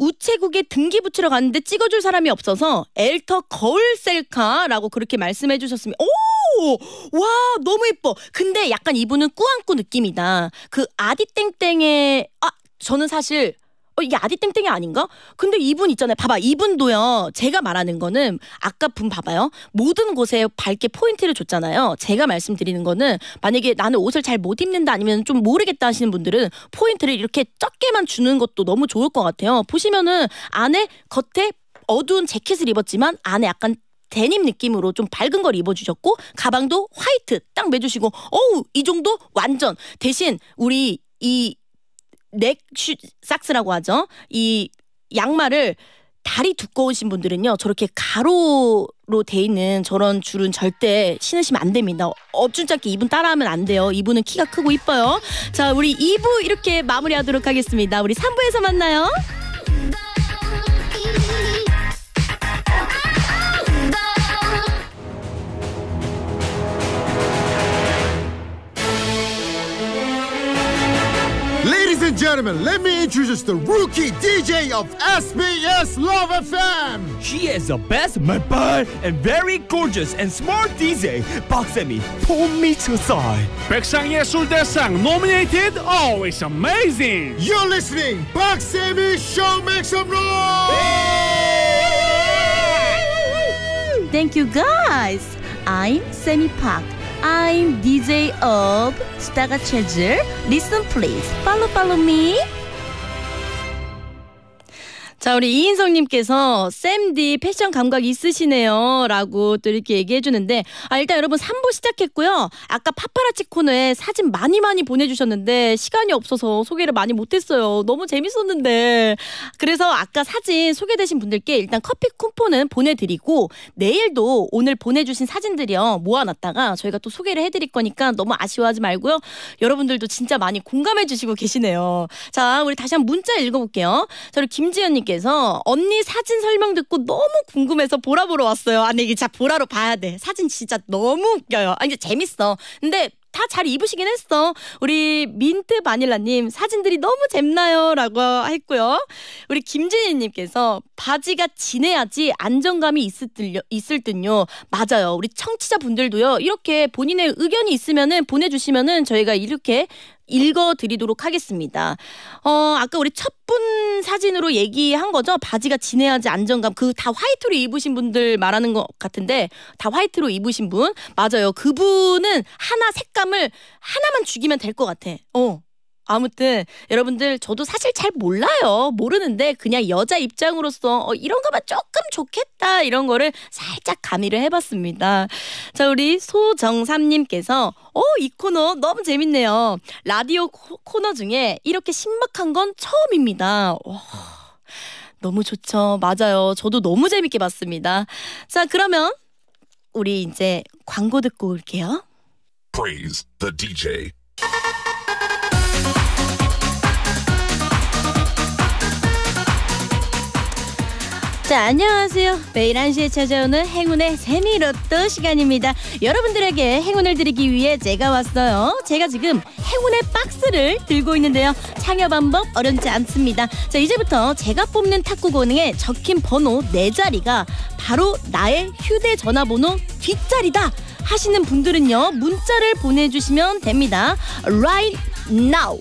우체국에 등기 붙이러 갔는데 찍어줄 사람이 없어서 엘터 거울 셀카라고 그렇게 말씀해 주셨습니다. 오! 와, 너무 예뻐. 근데 약간 이분은 꾸안꾸 느낌이다. 그 아디땡땡의, 아, 저는 사실 어, 이게 아디땡땡이 아닌가? 근데 이분 있잖아요. 봐봐. 이분도요. 제가 말하는 거는 아까 분 봐봐요. 모든 곳에 밝게 포인트를 줬잖아요. 제가 말씀드리는 거는 만약에 나는 옷을 잘 못 입는다 아니면 좀 모르겠다 하시는 분들은 포인트를 이렇게 적게만 주는 것도 너무 좋을 것 같아요. 보시면은 안에 겉에 어두운 재킷을 입었지만 안에 약간 데님 느낌으로 좀 밝은 걸 입어주셨고 가방도 화이트 딱 매주시고 어우 이 정도 완전 대신 우리 이 넥슈 삭스라고 하죠. 이 양말을 다리 두꺼우신 분들은요 저렇게 가로로 돼 있는 저런 줄은 절대 신으시면 안 됩니다 어쭈짝기 이분 따라하면 안 돼요 이분은 키가 크고 이뻐요 자 우리 2부 이렇게 마무리하도록 하겠습니다 우리 3부에서 만나요 gentlemen, let me introduce the rookie DJ of SBS Love FM. She is the best, my boy, and very gorgeous and smart DJ. Box at me, pull me to side. 백상 예술 대상 nominated, always amazing. You're listening, Box Sammy Show, make some noise. Thank you guys. I'm Sammy Park. I'm DJ of Staga Listen please. Follow follow me. 자, 우리 이인성님께서 샘디 패션 감각 있으시네요. 라고 또 이렇게 얘기해 주는데, 아, 일단 여러분 3부 시작했고요. 아까 파파라치 코너에 사진 많이 많이 보내주셨는데, 시간이 없어서 소개를 많이 못했어요. 너무 재밌었는데. 그래서 아까 사진 소개되신 분들께 일단 커피 쿠폰은 보내드리고, 내일도 오늘 보내주신 사진들이요. 모아놨다가 저희가 또 소개를 해드릴 거니까 너무 아쉬워하지 말고요. 여러분들도 진짜 많이 공감해 주시고 계시네요. 자, 우리 다시 한번 문자 읽어볼게요. 저를 김지연님께 님께서 언니 사진 설명 듣고 너무 궁금해서 보라 보러 왔어요. 아니 이게 진 보라로 봐야 돼. 사진 진짜 너무 웃겨요. 아니 재밌어. 근데 다 잘 입으시긴 했어. 우리 민트 바닐라님 사진들이 너무 잼나요라고 했고요. 우리 김진희님께서 바지가 진해야지 안정감이 있을 듯요. 맞아요. 우리 청취자 분들도요. 이렇게 본인의 의견이 있으면은 보내주시면은 저희가 이렇게 읽어드리도록 하겠습니다. 어, 아까 우리 첫 분 사진으로 얘기한 거죠. 바지가 진해야지 안정감. 그 다 화이트로 입으신 분들 말하는 것 같은데 다 화이트로 입으신 분 맞아요. 그분은 하나 색감을 하나만 죽이면 될 것 같아. 어. 아무튼 여러분들 저도 사실 잘 몰라요. 모르는데 그냥 여자 입장으로서 어, 이런 거만 조금 좋겠다 이런 거를 살짝 가미를 해봤습니다. 자 우리 소정삼님께서 어 이 코너 너무 재밌네요. 라디오 코, 코너 중에 이렇게 신박한 건 처음입니다. 와. 너무 좋죠. 맞아요. 저도 너무 재밌게 봤습니다. 자, 그러면 우리 이제 광고 듣고 올게요. Praise the DJ. 자, 안녕하세요. 매일 1시에 찾아오는 행운의 세미로또 시간입니다. 여러분들에게 행운을 드리기 위해 제가 왔어요. 제가 지금 행운의 박스를 들고 있는데요. 참여 방법 어렵지 않습니다. 자, 이제부터 제가 뽑는 탁구 고능에 적힌 번호 네 자리가 바로 나의 휴대전화번호 뒷자리다 하시는 분들은요. 문자를 보내주시면 됩니다. Right now.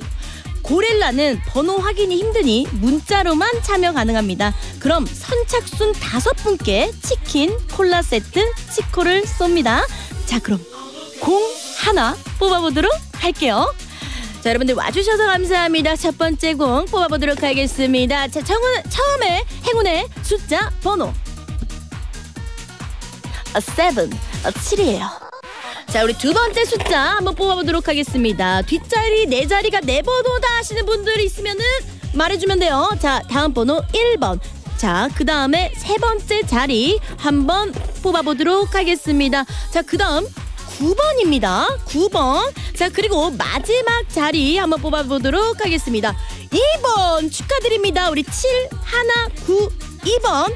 고릴라는 번호 확인이 힘드니 문자로만 참여 가능합니다. 그럼 선착순 다섯 분께 치킨, 콜라 세트, 치코를 쏩니다. 자, 그럼 공 하나 뽑아보도록 할게요. 자, 여러분들 와주셔서 감사합니다. 첫 번째 공 뽑아보도록 하겠습니다. 자, 청은, 처음에 행운의 숫자 번호. 7, 어, 7이에요. 자, 우리 두 번째 숫자 한번 뽑아보도록 하겠습니다. 뒷자리, 네 자리가 네번호다 하시는 분들이 있으면은 말해주면 돼요. 자, 다음 번호 1번. 자, 그 다음에 세 번째 자리 한번 뽑아보도록 하겠습니다. 자, 그 다음 9번입니다. 9번. 자, 그리고 마지막 자리 한번 뽑아보도록 하겠습니다. 2번 축하드립니다. 우리 7, 1, 9, 2번.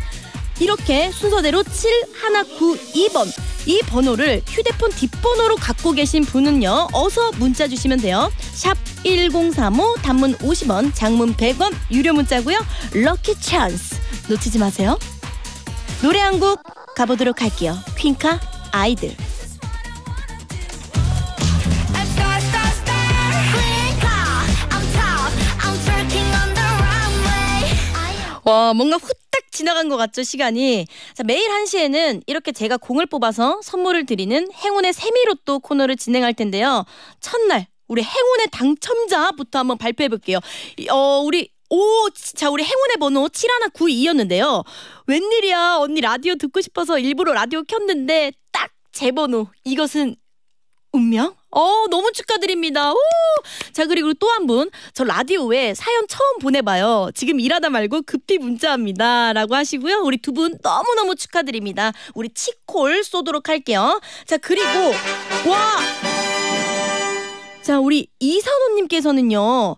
이렇게 순서대로 7, 1, 9, 2번 이 번호를 휴대폰 뒷번호로 갖고 계신 분은요. 어서 문자 주시면 돼요. 샵 1035 단문 50원, 장문 100원 유료 문자고요. 럭키 찬스 놓치지 마세요. 노래 한 곡 가보도록 할게요. 퀸카 아이들. 와, 어, 뭔가 후딱 지나간 것 같죠, 시간이. 자, 매일 1시에는 이렇게 제가 공을 뽑아서 선물을 드리는 행운의 세미로또 코너를 진행할 텐데요. 첫날, 우리 행운의 당첨자부터 한번 발표해 볼게요. 어, 우리 오, 자 우리 행운의 번호 7192였는데요. 웬일이야, 언니 라디오 듣고 싶어서 일부러 라디오 켰는데 딱 제 번호. 이것은 운명? 어, 너무 축하드립니다. 오! 자, 그리고 또 한 분, 저 라디오에 사연 처음 보내봐요. 지금 일하다 말고 급히 문자합니다. 라고 하시고요. 우리 두 분 너무너무 축하드립니다. 우리 치콜 쏘도록 할게요. 자, 그리고, 와! 자, 우리 이선호님께서는요.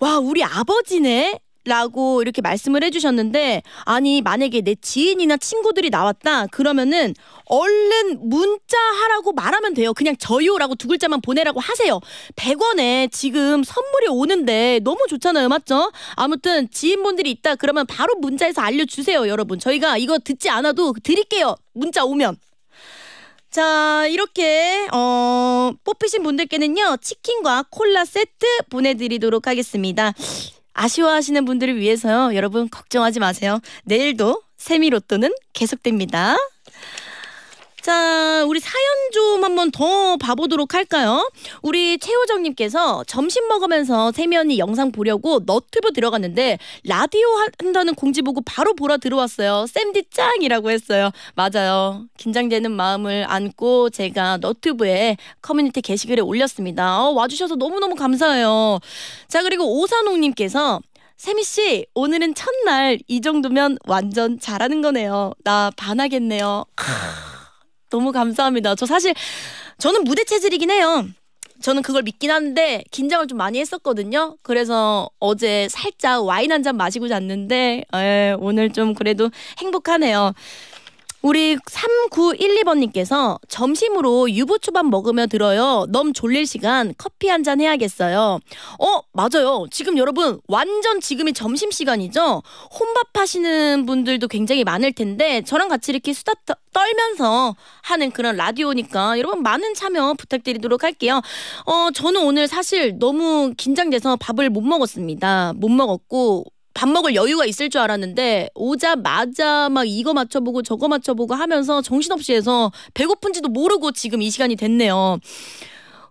와, 우리 아버지네? 라고 이렇게 말씀을 해주셨는데, 아니, 만약에 내 지인이나 친구들이 나왔다, 그러면은 얼른 문자하라고 말하면 돼요. 그냥 저요라고 두 글자만 보내라고 하세요. 100원에 지금 선물이 오는데 너무 좋잖아요. 맞죠? 아무튼 지인분들이 있다 그러면 바로 문자에서 알려주세요. 여러분. 저희가 이거 듣지 않아도 드릴게요. 문자 오면. 자, 이렇게, 어, 뽑히신 분들께는요, 치킨과 콜라 세트 보내드리도록 하겠습니다. 아쉬워하시는 분들을 위해서요. 여러분 걱정하지 마세요. 내일도 세미로또는 계속됩니다. 자, 우리 사연 좀 한번 더 봐보도록 할까요? 우리 최호정님께서 점심 먹으면서 세미 언니 영상 보려고 너튜브 들어갔는데 라디오 한다는 공지 보고 바로 보라 들어왔어요. 샘디 짱이라고 했어요. 맞아요. 긴장되는 마음을 안고 제가 너튜브에 커뮤니티 게시글에 올렸습니다. 어, 와주셔서 너무너무 감사해요. 자, 그리고 오산옥님께서 세미 씨, 오늘은 첫날 이 정도면 완전 잘하는 거네요. 나 반하겠네요. 아. 너무 감사합니다. 저 사실 저는 무대 체질이긴 해요. 저는 그걸 믿긴 하는데 긴장을 좀 많이 했었거든요. 그래서 어제 살짝 와인 한 잔 마시고 잤는데 에, 예, 오늘 좀 그래도 행복하네요. 우리 3912번님께서 점심으로 유부초밥 먹으며 들어요. 너무 졸릴 시간 커피 한 잔 해야겠어요. 어, 맞아요. 지금 여러분, 완전 지금이 점심시간이죠? 혼밥 하시는 분들도 굉장히 많을 텐데, 저랑 같이 이렇게 수다 떨면서 하는 그런 라디오니까 여러분 많은 참여 부탁드리도록 할게요. 어, 저는 오늘 사실 너무 긴장돼서 밥을 못 먹었습니다. 못 먹었고, 밥 먹을 여유가 있을 줄 알았는데 오자마자 막 이거 맞춰보고 저거 맞춰보고 하면서 정신없이 해서 배고픈지도 모르고 지금 이 시간이 됐네요.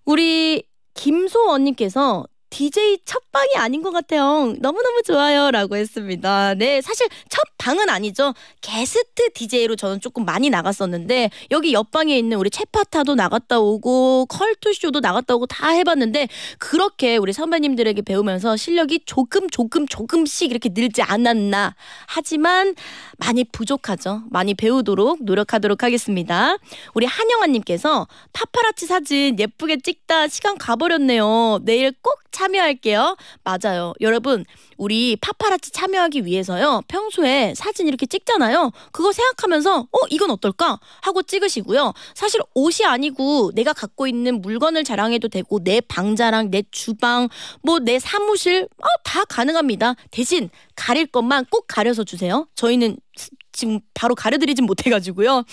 우리 김소원님께서 DJ 첫 방이 아닌 것 같아요. 너무너무 좋아요. 라고 했습니다. 네, 사실 첫 방은 아니죠. 게스트 DJ로 저는 조금 많이 나갔었는데, 여기 옆방에 있는 우리 채파타도 나갔다 오고, 컬투쇼도 나갔다 오고 다 해봤는데, 그렇게 우리 선배님들에게 배우면서 실력이 조금, 조금, 조금씩 이렇게 늘지 않았나. 하지만 많이 부족하죠. 많이 배우도록 노력하도록 하겠습니다. 우리 한영아님께서 파파라치 사진 예쁘게 찍다 시간 가버렸네요. 내일 꼭 찾... 참여할게요. 맞아요. 여러분, 우리 파파라치 참여하기 위해서요. 평소에 사진 이렇게 찍잖아요. 그거 생각하면서 어, 이건 어떨까? 하고 찍으시고요. 사실 옷이 아니고 내가 갖고 있는 물건을 자랑해도 되고 내 방자랑 내 주방 뭐 내 사무실 어, 다 가능합니다. 대신 가릴 것만 꼭 가려서 주세요. 저희는 지금 바로 가려드리진 못해가지고요.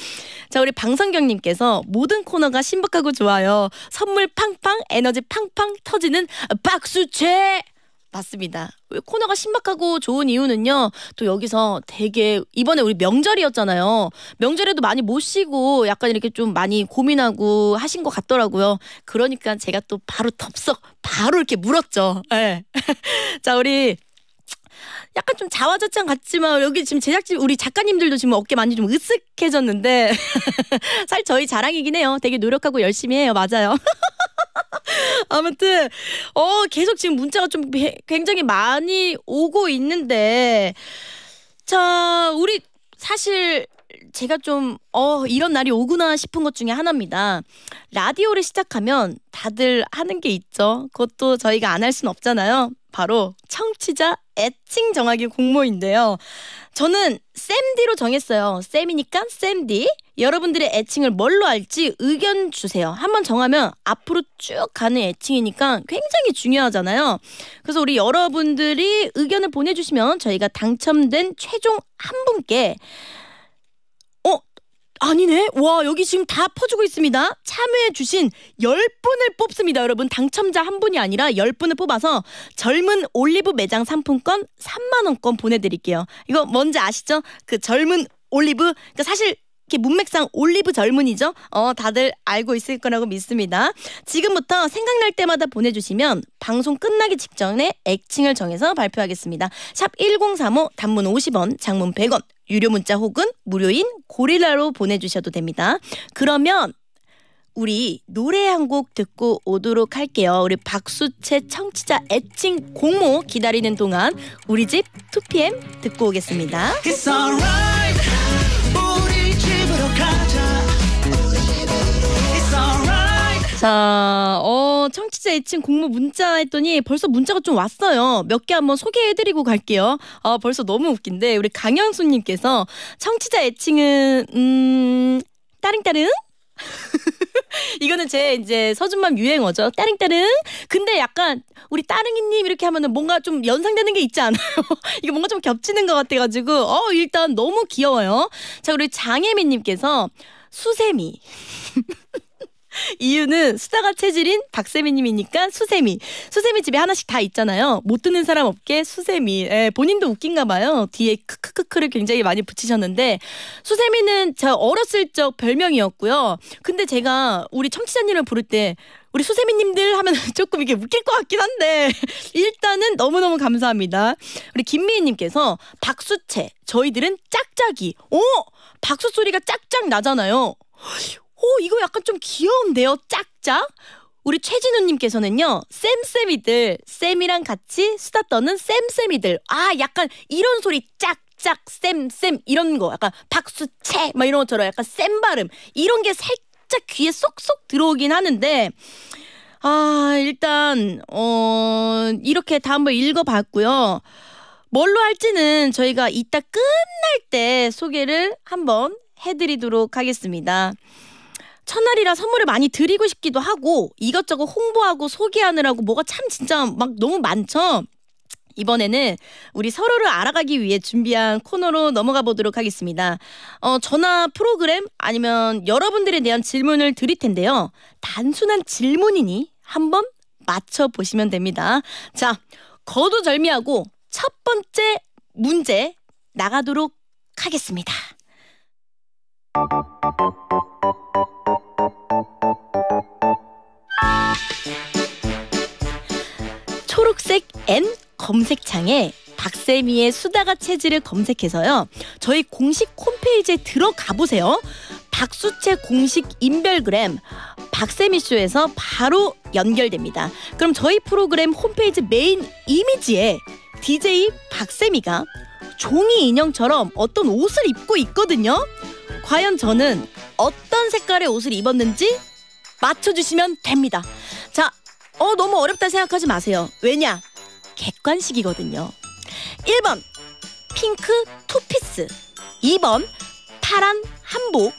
자 우리 방성경님께서 모든 코너가 신박하고 좋아요. 선물 팡팡 에너지 팡팡 터지는 박수채. 맞습니다. 왜 코너가 신박하고 좋은 이유는요. 또 여기서 되게 이번에 우리 명절이었잖아요. 명절에도 많이 못 쉬고 약간 이렇게 좀 많이 고민하고 하신 것 같더라고요. 그러니까 제가 또 바로 덥석 바로 이렇게 물었죠. 네. 자 우리 약간 좀 자화자찬 같지만 여기 지금 제작진 우리 작가님들도 지금 어깨 많이 좀 으쓱해졌는데 살 저희 자랑이긴 해요. 되게 노력하고 열심히 해요. 맞아요. 아무튼 어 계속 지금 문자가 좀 굉장히 많이 오고 있는데 자 우리 사실 제가 좀어 이런 날이 오구나 싶은 것 중에 하나입니다. 라디오를 시작하면 다들 하는 게 있죠. 그것도 저희가 안 할 수는 없잖아요. 바로 청취자 애칭 정하기 공모인데요. 저는 샘디로 정했어요. 샘이니까샘디 여러분들의 애칭을 뭘로 할지 의견 주세요. 한번 정하면 앞으로 쭉 가는 애칭이니까 굉장히 중요하잖아요. 그래서 우리 여러분들이 의견을 보내주시면 저희가 당첨된 최종 한 분께 아니네. 와, 여기 지금 다 퍼주고 있습니다. 참여해주신 10분을 뽑습니다. 여러분, 당첨자 한 분이 아니라 10분을 뽑아서 젊은 올리브 매장 상품권 3만원권 보내드릴게요. 이거 뭔지 아시죠? 그 젊은 올리브. 그러니까 사실 이렇게 문맥상 올리브 젊은이죠. 어, 다들 알고 있을 거라고 믿습니다. 지금부터 생각날 때마다 보내주시면 방송 끝나기 직전에 액칭을 정해서 발표하겠습니다. 샵 1035 단문 50원, 장문 100원, 유료 문자 혹은 무료인 고릴라로 보내주셔도 됩니다. 그러면 우리 노래 한 곡 듣고 오도록 할게요. 우리 박수채 청취자 애칭 공모 기다리는 동안 우리 집 2PM 듣고 오겠습니다. 자, 어, 청취자 애칭 공모 문자 했더니 벌써 문자가 좀 왔어요. 몇 개 한번 소개해드리고 갈게요. 아, 벌써 너무 웃긴데 우리 강현수님께서 청취자 애칭은 음 따릉따릉. 이거는 제 이제 서준맘 유행어죠. 따릉따릉. 근데 약간 우리 따릉이님 이렇게 하면은 뭔가 좀 연상되는 게 있지 않아요? 이게 뭔가 좀 겹치는 것 같아가지고 어 일단 너무 귀여워요. 자 우리 장혜미님께서 수세미. 이유는 수다가 체질인 박세미님이니까 수세미. 수세미 집에 하나씩 다 있잖아요. 못 듣는 사람 없게 수세미. 예, 본인도 웃긴가 봐요. 뒤에 크크크크를 굉장히 많이 붙이셨는데 수세미는 저 어렸을 적 별명이었고요. 근데 제가 우리 청취자님을 부를 때 우리 수세미님들 하면 조금 이게 웃길 것 같긴 한데 일단은 너무너무 감사합니다. 우리 김미희님께서 박수채 저희들은 짝짝이. 오 어? 박수 소리가 짝짝 나잖아요. 오 이거 약간 좀 귀여운데요 짝짝 우리 최진우님께서는요 쌤쌤이들 쌤이랑 같이 수다 떠는 쌤쌤이들 아 약간 이런 소리 짝짝 쌤쌤 이런 거 약간 박수채 막 이런 것처럼 약간 쌤 발음 이런 게 살짝 귀에 쏙쏙 들어오긴 하는데 아 일단 어 이렇게 다 한번 읽어봤고요 뭘로 할지는 저희가 이따 끝날 때 소개를 한번 해드리도록 하겠습니다. 첫날이라 선물을 많이 드리고 싶기도 하고 이것저것 홍보하고 소개하느라고 뭐가 참 진짜 막 너무 많죠. 이번에는 우리 서로를 알아가기 위해 준비한 코너로 넘어가 보도록 하겠습니다. 어, 전화 프로그램 아니면 여러분들에 대한 질문을 드릴 텐데요. 단순한 질문이니 한번 맞춰보시면 됩니다. 자, 거두절미하고 첫 번째 문제 나가도록 하겠습니다. N 검색창에 박세미의 수다가 체질을 검색해서요. 저희 공식 홈페이지에 들어가 보세요. 박수채 공식 인별그램 박세미쇼에서 바로 연결됩니다. 그럼 저희 프로그램 홈페이지 메인 이미지에 DJ 박세미가 종이 인형처럼 어떤 옷을 입고 있거든요. 과연 저는 어떤 색깔의 옷을 입었는지 맞춰주시면 됩니다. 자, 어, 너무 어렵다 생각하지 마세요. 왜냐? 객관식이거든요. 1번 핑크 투피스 2번 파란 한복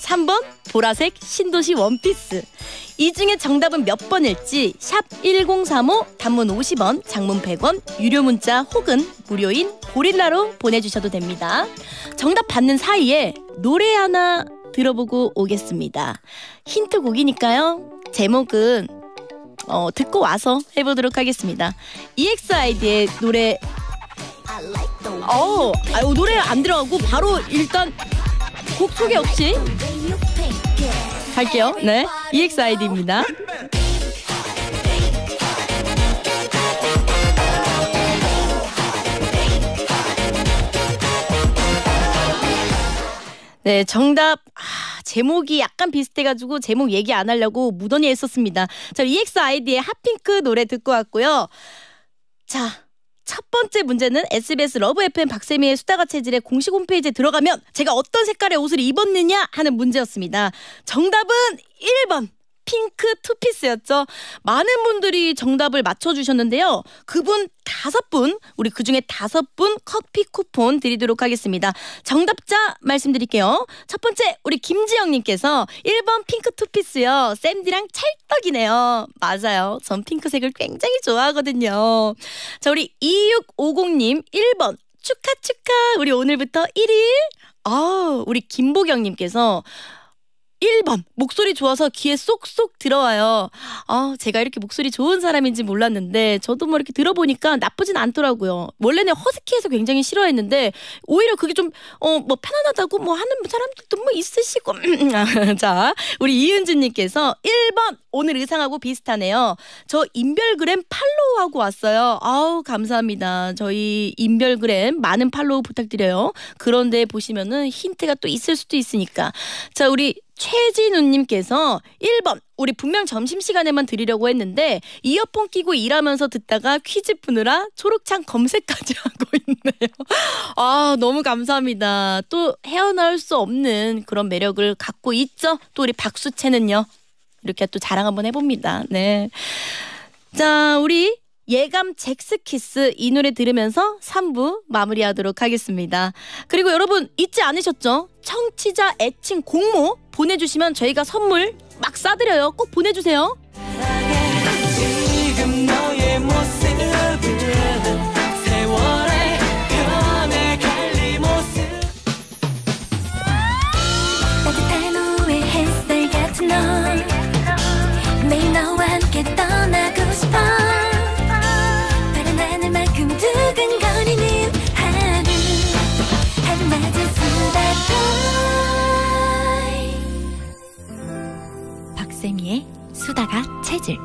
3번 보라색 신도시 원피스 이 중에 정답은 몇 번일지 샵 1035 단문 50원 장문 100원 유료 문자 혹은 무료인 고릴라로 보내주셔도 됩니다 정답 받는 사이에 노래 하나 들어보고 오겠습니다 힌트곡이니까요 제목은 어, 듣고 와서 해보도록 하겠습니다. EXID의 노래 어, 아유, 노래 안 들어가고 바로 일단 곡 소개 없이 갈게요. 네, EXID입니다. 네, 정답 아, 제목이 약간 비슷해가지고 제목 얘기 안 하려고 무던히 했었습니다. 자, EX 아이디의 핫핑크 노래 듣고 왔고요. 자. 첫 번째 문제는 SBS 러브 FM 박세미의 수다가 체질의 공식 홈페이지에 들어가면 제가 어떤 색깔의 옷을 입었느냐 하는 문제였습니다. 정답은 1번 핑크 투피스였죠. 많은 분들이 정답을 맞춰주셨는데요. 그분 다섯 분, 우리 그 중에 다섯 분 커피 쿠폰 드리도록 하겠습니다. 정답자 말씀드릴게요. 첫 번째, 우리 김지영님께서 1번 핑크 투피스요. 샌디랑 찰떡이네요. 맞아요. 전 핑크색을 굉장히 좋아하거든요. 자, 우리 2650님 1번 축하 축하 우리 오늘부터 1일 아, 우리 김보경님께서 1번 목소리 좋아서 귀에 쏙쏙 들어와요. 아 제가 이렇게 목소리 좋은 사람인지 몰랐는데 저도 뭐 이렇게 들어보니까 나쁘진 않더라고요. 원래는 허스키해서 굉장히 싫어했는데 오히려 그게 좀어뭐 편안하다고 뭐 하는 사람들도 뭐 있으시고 음, 음, 아, 자 우리 이은진님께서 1번 오늘 의상하고 비슷하네요. 저 인별그램 팔로우하고 왔어요. 아우 감사합니다. 저희 인별그램 많은 팔로우 부탁드려요. 그런데 보시면은 힌트가 또 있을 수도 있으니까 자 우리 최진우님께서 1번 우리 분명 점심시간에만 드리려고 했는데 이어폰 끼고 일하면서 듣다가 퀴즈 푸느라 초록창 검색까지 하고 있네요. 아 너무 감사합니다. 또 헤어나올 수 없는 그런 매력을 갖고 있죠. 또 우리 박수채는요. 이렇게 또 자랑 한번 해봅니다. 네. 자 우리 예감 잭스키스 이 노래 들으면서 3부 마무리하도록 하겠습니다. 그리고 여러분 잊지 않으셨죠? 청취자 애칭 공모 보내주시면 저희가 선물 막 싸드려요. 꼭 보내주세요. 수다가 체질.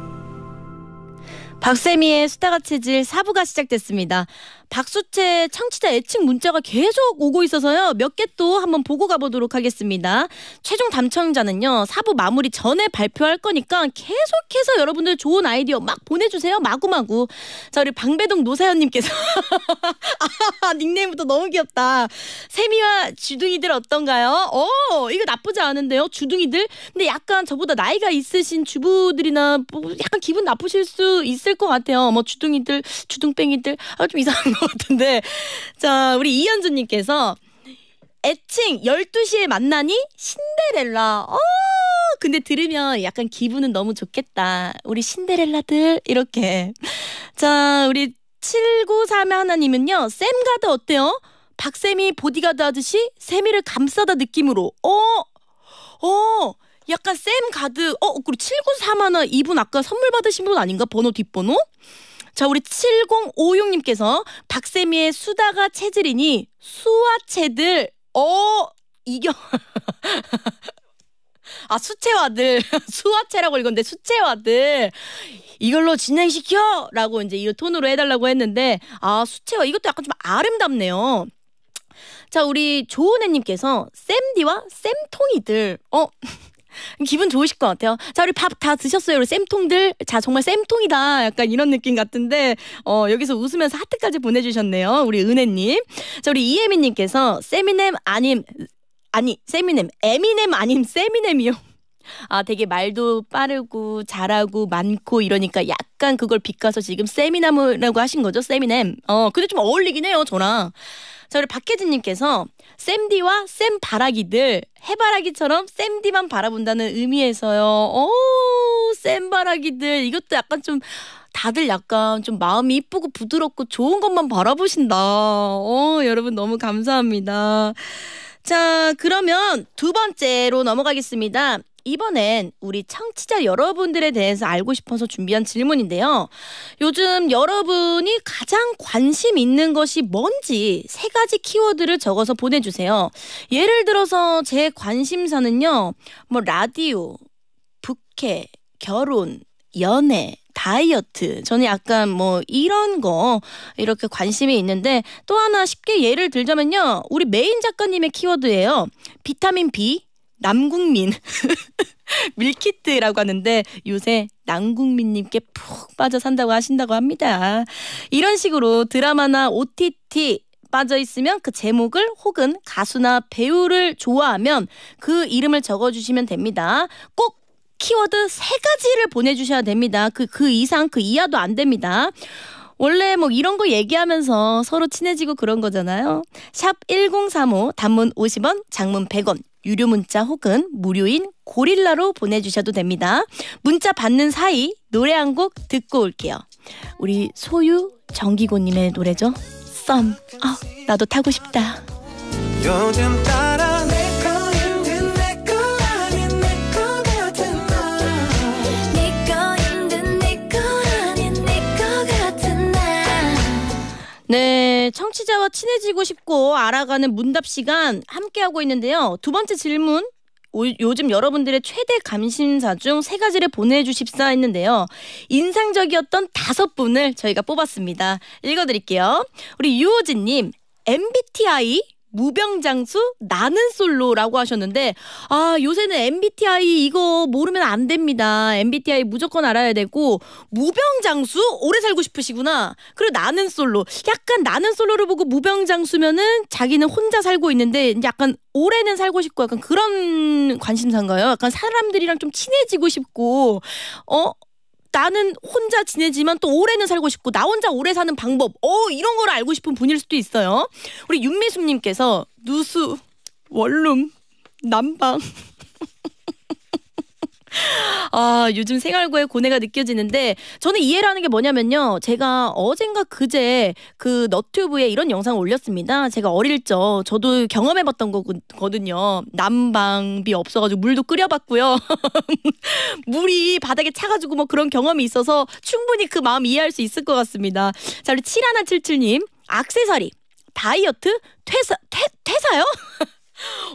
박세미의 수다가 체질 4부가 시작됐습니다. 박수채 창치자 애칭 문자가 계속 오고 있어서요. 몇 개 또 한번 보고 가보도록 하겠습니다. 최종 담청자는요. 사부 마무리 전에 발표할 거니까 계속해서 여러분들 좋은 아이디어 막 보내주세요. 마구마구. 자 우리 방배동 노사연님께서 아, 닉네임부터 너무 귀엽다. 세미와 주둥이들 어떤가요? 어 이거 나쁘지 않은데요. 주둥이들. 근데 약간 저보다 나이가 있으신 주부들이나 뭐 약간 기분 나쁘실 수 있을 것 같아요. 뭐 주둥이들, 주둥뱅이들 아, 좀 이상한 것것 같은데 자 우리 이현주님께서 애칭 12시에 만나니 신데렐라 어 근데 들으면 약간 기분은 너무 좋겠다 우리 신데렐라들 이렇게 자 우리 7931 하나님은요 쌤가드 어때요? 박쌤이 보디가드 하듯이 세미를 감싸다 느낌으로 어 어, 약간 쌤 가드 어 그리고 7931 이분 아까 선물 받으신 분 아닌가 번호 뒷번호 자, 우리 7056님께서 박세미의 수다가 체질이니 수화체들, 어, 이겨. 아, 수채화들. 수화체라고 읽었는데 수채화들. 이걸로 진행시켜! 라고 이제 이 톤으로 해달라고 했는데, 아, 수채화. 이것도 약간 좀 아름답네요. 자, 우리 조은혜님께서 쌤디와 쌤통이들. 어? 기분 좋으실 것 같아요. 자, 우리 밥 다 드셨어요. 우리 쌤통들. 자, 정말 쌤통이다. 약간 이런 느낌 같은데, 어, 여기서 웃으면서 하트까지 보내주셨네요. 우리 은혜님. 자, 우리 이혜민님께서 세미넴 아님, 아니, 세미넴, 에미넴 아님 세미넴이요. 아, 되게 말도 빠르고 잘하고 많고 이러니까 약간 그걸 빗가서 지금 세미나무라고 하신 거죠? 세미넴. 어, 근데 좀 어울리긴 해요, 저랑. 자 우리 박혜진님께서 샘디와 샘 바라기들 해바라기처럼 샘디만 바라본다는 의미에서요. 오샘 바라기들 이것도 약간 좀 다들 약간 좀 마음이 이쁘고 부드럽고 좋은 것만 바라보신다. 어, 여러분 너무 감사합니다. 자, 그러면 두 번째로 넘어가겠습니다. 이번엔 우리 청취자 여러분들에 대해서 알고 싶어서 준비한 질문인데요. 요즘 여러분이 가장 관심 있는 것이 뭔지 세 가지 키워드를 적어서 보내주세요. 예를 들어서 제 관심사는요, 뭐 라디오, 부캐, 결혼, 연애, 다이어트. 저는 약간 뭐 이런 거 이렇게 관심이 있는데 또 하나 쉽게 예를 들자면요. 우리 메인 작가님의 키워드예요. 비타민 B, 남국민 밀키트라고 하는데 요새 남국민님께 푹 빠져 산다고 하신다고 합니다. 이런 식으로 드라마나 OTT 빠져 있으면 그 제목을 혹은 가수나 배우를 좋아하면 그 이름을 적어주시면 됩니다. 꼭 키워드 세 가지를 보내주셔야 됩니다. 그, 그 이상, 그 이하도 안 됩니다. 원래 뭐 이런 거 얘기하면서 서로 친해지고 그런 거잖아요. 샵 1035 단문 50원, 장문 100원, 유료 문자 혹은 무료인 고릴라로 보내주셔도 됩니다. 문자 받는 사이 노래 한 곡 듣고 올게요. 우리 소유 정기고님의 노래죠. 썸. 아, 나도 타고 싶다. 요즘 따라 청취자와 친해지고 싶고 알아가는 문답 시간 함께하고 있는데요. 두 번째 질문 오, 요즘 여러분들의 최대 관심사중 세 가지를 보내주십사 했는데요. 인상적이었던 다섯 분을 저희가 뽑았습니다. 읽어드릴게요. 우리 유호진님, MBTI 무병장수 나는 솔로라고 하셨는데 아 요새는 MBTI 이거 모르면 안 됩니다. MBTI 무조건 알아야 되고 무병장수 오래 살고 싶으시구나. 그리고 나는 솔로 약간 나는 솔로를 보고 무병장수면은 자기는 혼자 살고 있는데 약간 올해는 살고 싶고 약간 그런 관심사인가요? 약간 사람들이랑 좀 친해지고 싶고 어 나는 혼자 지내지만 또 오래는 살고 싶고 나 혼자 오래 사는 방법 어 이런 거를 알고 싶은 분일 수도 있어요. 우리 윤미숙님께서 누수 원룸 난방 아, 요즘 생활고의 고뇌가 느껴지는데 저는 이해라는 게 뭐냐면요. 제가 어젠가 그제 그 너튜브에 이런 영상을 올렸습니다. 제가 어릴 적 저도 경험해 봤던 거거든요. 난방비 없어 가지고 물도 끓여 봤고요. 물이 바닥에 차 가지고 뭐 그런 경험이 있어서 충분히 그 마음 이해할 수 있을 것 같습니다. 자, 우리 7177님. 악세사리, 다이어트, 퇴사 퇴, 퇴사요?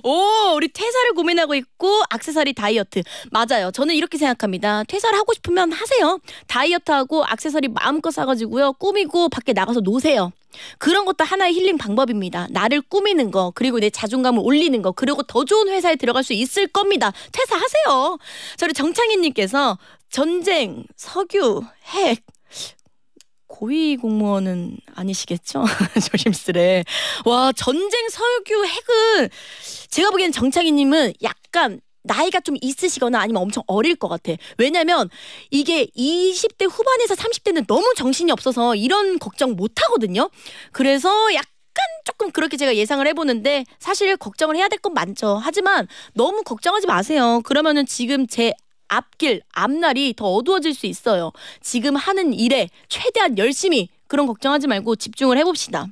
오, 우리 퇴사를 고민하고 있고 악세사리 다이어트. 맞아요. 저는 이렇게 생각합니다. 퇴사를 하고 싶으면 하세요. 다이어트하고 악세사리 마음껏 사가지고요. 꾸미고 밖에 나가서 노세요. 그런 것도 하나의 힐링 방법입니다. 나를 꾸미는 거, 그리고 내 자존감을 올리는 거, 그리고 더 좋은 회사에 들어갈 수 있을 겁니다. 퇴사하세요. 저를 정창희님께서 전쟁, 석유, 핵, 고위 공무원은 아니시겠죠? 조심스레. 와, 전쟁 석유 핵은 제가 보기엔 정창희님은 약간 나이가 좀 있으시거나 아니면 엄청 어릴 것 같아. 왜냐면 이게 20대 후반에서 30대는 너무 정신이 없어서 이런 걱정 못 하거든요. 그래서 약간 조금 그렇게 제가 예상을 해보는데 사실 걱정을 해야 될 건 많죠. 하지만 너무 걱정하지 마세요. 그러면은 지금 제 앞길, 앞날이 더 어두워질 수 있어요. 지금 하는 일에 최대한 열심히 그런 걱정하지 말고 집중을 해봅시다.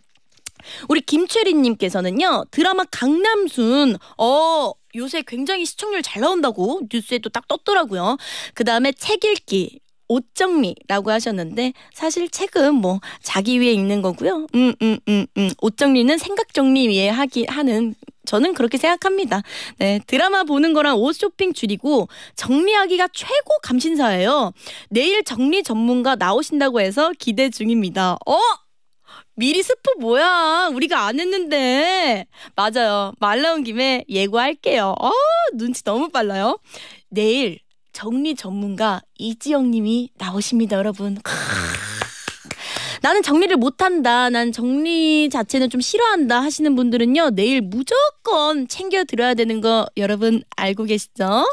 우리 김채리님께서는요 드라마 강남순 어 요새 굉장히 시청률 잘 나온다고 뉴스에도 딱 떴더라고요. 그 다음에 책 읽기 옷정리라고 하셨는데 사실 책은 뭐 자기 위에 읽는 거고요. 음, 음, 음, 음. 옷정리는 생각 정리 위해 하기 하는 저는 그렇게 생각합니다. 네, 드라마 보는 거랑 옷 쇼핑 줄이고 정리하기가 최고 감신사예요. 내일 정리 전문가 나오신다고 해서 기대 중입니다. 어? 미리 스포 뭐야? 우리가 안 했는데. 맞아요. 말 나온 김에 예고할게요. 어, 눈치 너무 빨라요. 내일 정리 전문가 이지영 님이 나오십니다, 여러분. 나는 정리를 못한다. 난 정리 자체는 좀 싫어한다 하시는 분들은요. 내일 무조건 챙겨 들어야 되는 거 여러분 알고 계시죠?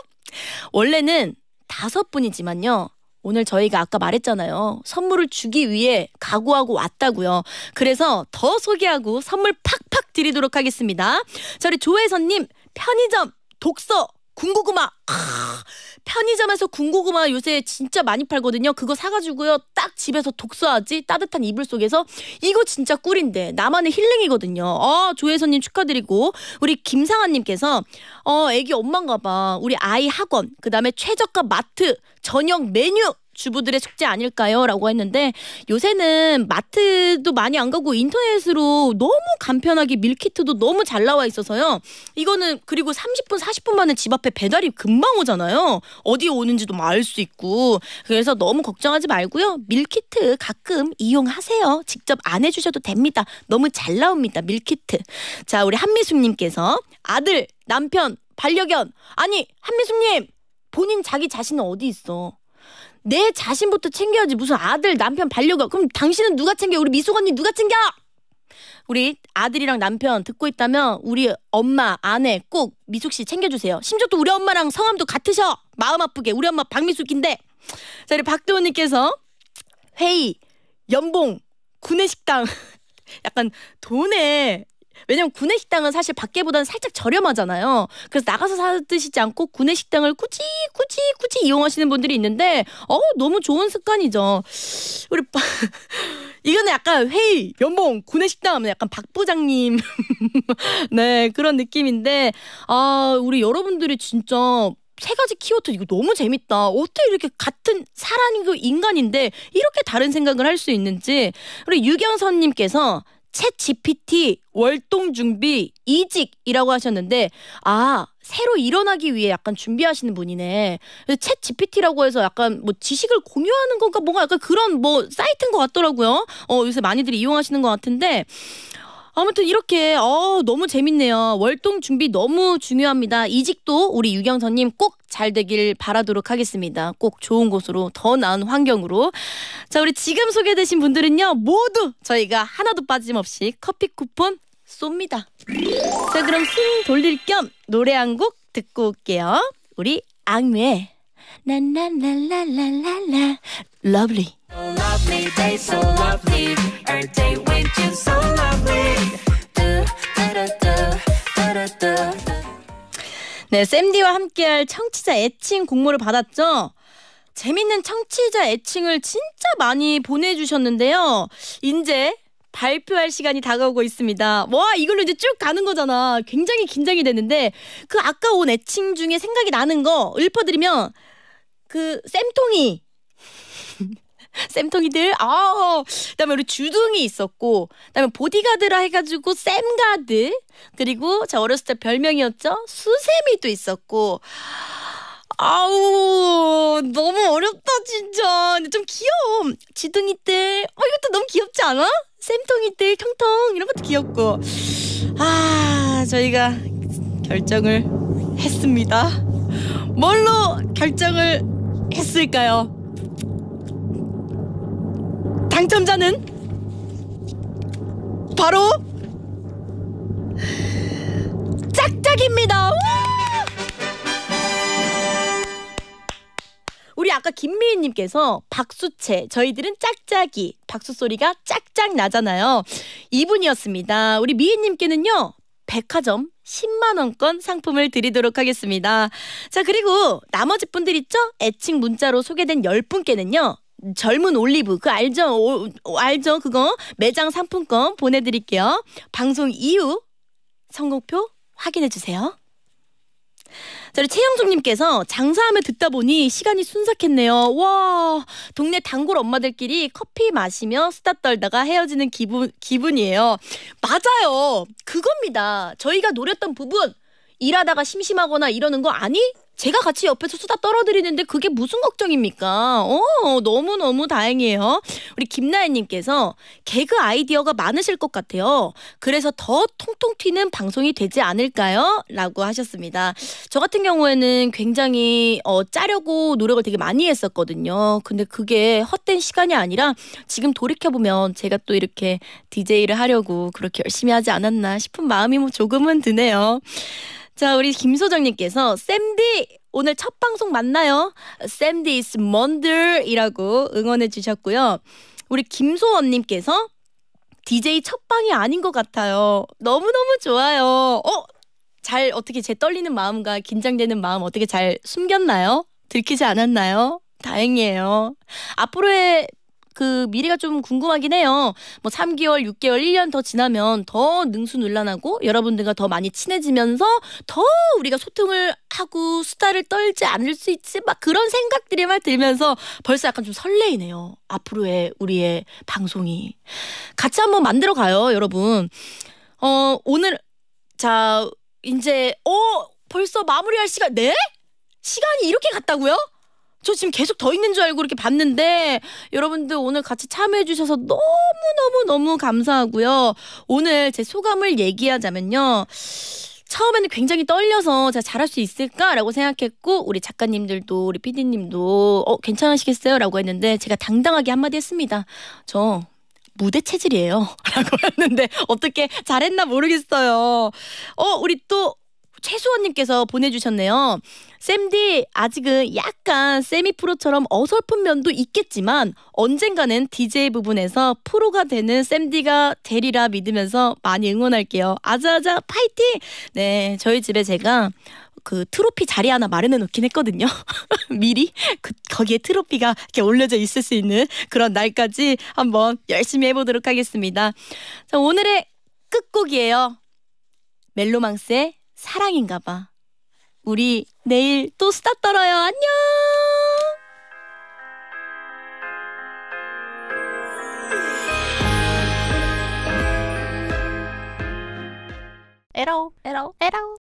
원래는 다섯 분이지만요. 오늘 저희가 아까 말했잖아요. 선물을 주기 위해 각오하고 왔다고요. 그래서 더 소개하고 선물 팍팍 드리도록 하겠습니다. 저희 조혜선님 편의점 독서 군고구마 아, 편의점에서 군고구마 요새 진짜 많이 팔거든요. 그거 사가지고요. 딱 집에서 독서하지 따뜻한 이불 속에서 이거 진짜 꿀인데 나만의 힐링이거든요. 어, 조혜선님 축하드리고 우리 김상아님께서 어 애기 엄마인가 봐. 우리 아이 학원 그다음에 최저가 마트 저녁 메뉴 주부들의 숙제 아닐까요? 라고 했는데 요새는 마트도 많이 안 가고 인터넷으로 너무 간편하게 밀키트도 너무 잘 나와 있어서요. 이거는 그리고 30분, 40분 만에 집 앞에 배달이 금방 오잖아요. 어디에 오는지도 뭐 알수 있고. 그래서 너무 걱정하지 말고요. 밀키트 가끔 이용하세요. 직접 안 해주셔도 됩니다. 너무 잘 나옵니다. 밀키트. 자, 우리 한미숙님께서 아들, 남편, 반려견. 아니, 한미숙님! 본인 자기 자신은 어디 있어? 내 자신부터 챙겨야지 무슨 아들 남편 반려가 그럼 당신은 누가 챙겨 우리 미숙 언니 누가 챙겨 우리 아들이랑 남편 듣고 있다면 우리 엄마 아내 꼭 미숙 씨 챙겨주세요 심지어또 우리 엄마랑 성함도 같으셔 마음 아프게 우리 엄마 박미숙인데 자 우리 박도훈님께서 회의 연봉 구내식당 약간 돈에 왜냐면 구내 식당은 사실 밖에보다는 살짝 저렴하잖아요. 그래서 나가서 사 드시지 않고 구내 식당을 굳이 굳이 굳이 이용하시는 분들이 있는데 어 너무 좋은 습관이죠. 우리 이거는 약간 회의 연봉 구내 식당 하면 약간 박 부장님 네 그런 느낌인데 아 우리 여러분들이 진짜 세 가지 키워드 이거 너무 재밌다. 어떻게 이렇게 같은 사람이고 인간인데 이렇게 다른 생각을 할 수 있는지 우리 유경선님께서 챗 GPT 월동 준비 이직이라고 하셨는데 아 새로 일어나기 위해 약간 준비하시는 분이네. 챗 GPT라고 해서 약간 뭐 지식을 공유하는 건가 뭔가 약간 그런 뭐 사이트인 것 같더라고요. 어 요새 많이들 이용하시는 것 같은데 아무튼 이렇게 어, 너무 재밌네요. 월동 준비 너무 중요합니다. 이직도 우리 유경선님 꼭 잘 되길 바라도록 하겠습니다. 꼭 좋은 곳으로 더 나은 환경으로. 자 우리 지금 소개되신 분들은요 모두 저희가 하나도 빠짐없이 커피 쿠폰 쏩니다. 자 그럼 숨 돌릴 겸 노래 한 곡 듣고 올게요. 우리 악뮤의 나나나나나나 러블리 네, 샘디와 함께할 청취자 애칭 공모를 받았죠. 재밌는 청취자 애칭을 진짜 많이 보내주셨는데요. 이제 발표할 시간이 다가오고 있습니다. 와, 이걸로 이제 쭉 가는 거잖아. 굉장히 긴장이 되는데, 그 아까 온 애칭 중에 생각이 나는 거 읊어드리면, 그 쌤통이 쌤통이들. 아, 그다음에 우리 주둥이 있었고, 그다음에 보디가드라 해가지고 쌤가드. 그리고 저 어렸을 때 별명이었죠. 수세미도 있었고. 아우 너무 어렵다 진짜 근데 좀 귀여워 지둥이들 어 이것도 너무 귀엽지 않아? 쌤통이들 텅텅 이런 것도 귀엽고 아 저희가 결정을 했습니다 뭘로 결정을 했을까요? 당첨자는 바로 짝짝입니다. 우리 아까 김미희님께서 박수채 저희들은 짝짝이 박수 소리가 짝짝 나잖아요. 이분이었습니다. 우리 미희님께는요 백화점 10만 원권 상품을 드리도록 하겠습니다. 자 그리고 나머지 분들 있죠? 애칭 문자로 소개된 10분께는요. 젊은 올리브 그 알죠? 오, 알죠? 그거 매장 상품권 보내드릴게요. 방송 이후 선곡표 확인해 주세요. 자, 우리 최영종님께서 장사하며 듣다 보니 시간이 순삭했네요. 와, 동네 단골 엄마들끼리 커피 마시며 수다 떨다가 헤어지는 기분, 기분이에요. 맞아요. 그겁니다. 저희가 노렸던 부분. 일하다가 심심하거나 이러는 거 아니? 제가 같이 옆에서 수다 떨어드리는데 그게 무슨 걱정입니까? 어, 너무너무 다행이에요. 우리 김나연님께서 개그 아이디어가 많으실 것 같아요. 그래서 더 통통 튀는 방송이 되지 않을까요? 라고 하셨습니다. 저 같은 경우에는 굉장히 어, 짜려고 노력을 되게 많이 했었거든요. 근데 그게 헛된 시간이 아니라 지금 돌이켜보면 제가 또 이렇게 DJ를 하려고 그렇게 열심히 하지 않았나 싶은 마음이 뭐 조금은 드네요. 자, 우리 김소정님께서 샘디 오늘 첫 방송 맞나요? 샘디스 먼들이라고 응원해 주셨고요. 우리 김소원님께서 DJ 첫 방이 아닌 것 같아요. 너무너무 좋아요. 어? 잘 어떻게 제 떨리는 마음과 긴장되는 마음 어떻게 잘 숨겼나요? 들키지 않았나요? 다행이에요. 앞으로의 그 미래가 좀 궁금하긴 해요. 뭐 3개월, 6개월, 1년 더 지나면 더 능수논란하고 여러분들과 더 많이 친해지면서 더 우리가 소통을 하고 수다를 떨지 않을 수 있지 막 그런 생각들이 막 들면서 벌써 약간 좀 설레이네요. 앞으로의 우리의 방송이 같이 한번 만들어 가요, 여러분. 어, 오늘 자, 이제 어 벌써 마무리할 시간 네? 시간이 이렇게 갔다고요? 저 지금 계속 더 있는 줄 알고 이렇게 봤는데 여러분들 오늘 같이 참여해 주셔서 너무너무 너무 감사하고요. 오늘 제 소감을 얘기하자면요. 처음에는 굉장히 떨려서 제가 잘할 수 있을까라고 생각했고 우리 작가님들도 우리 피디님도 어 괜찮으시겠어요라고 했는데 제가 당당하게 한마디 했습니다. 저 무대 체질이에요라고 했는데 어떻게 잘했나 모르겠어요. 어 우리 또 최수원님께서 보내주셨네요. 샘디 아직은 약간 세미 프로처럼 어설픈 면도 있겠지만 언젠가는 DJ 부분에서 프로가 되는 샘디가 되리라 믿으면서 많이 응원할게요. 아자아자 파이팅! 네, 저희 집에 제가 그 트로피 자리 하나 마련해 놓긴 했거든요. 미리 그, 거기에 트로피가 이렇게 올려져 있을 수 있는 그런 날까지 한번 열심히 해보도록 하겠습니다. 자, 오늘의 끝곡이에요. 멜로망스의 사랑인가봐. 우리 내일 또 수다 떨어요. 안녕. 에러 에러 에러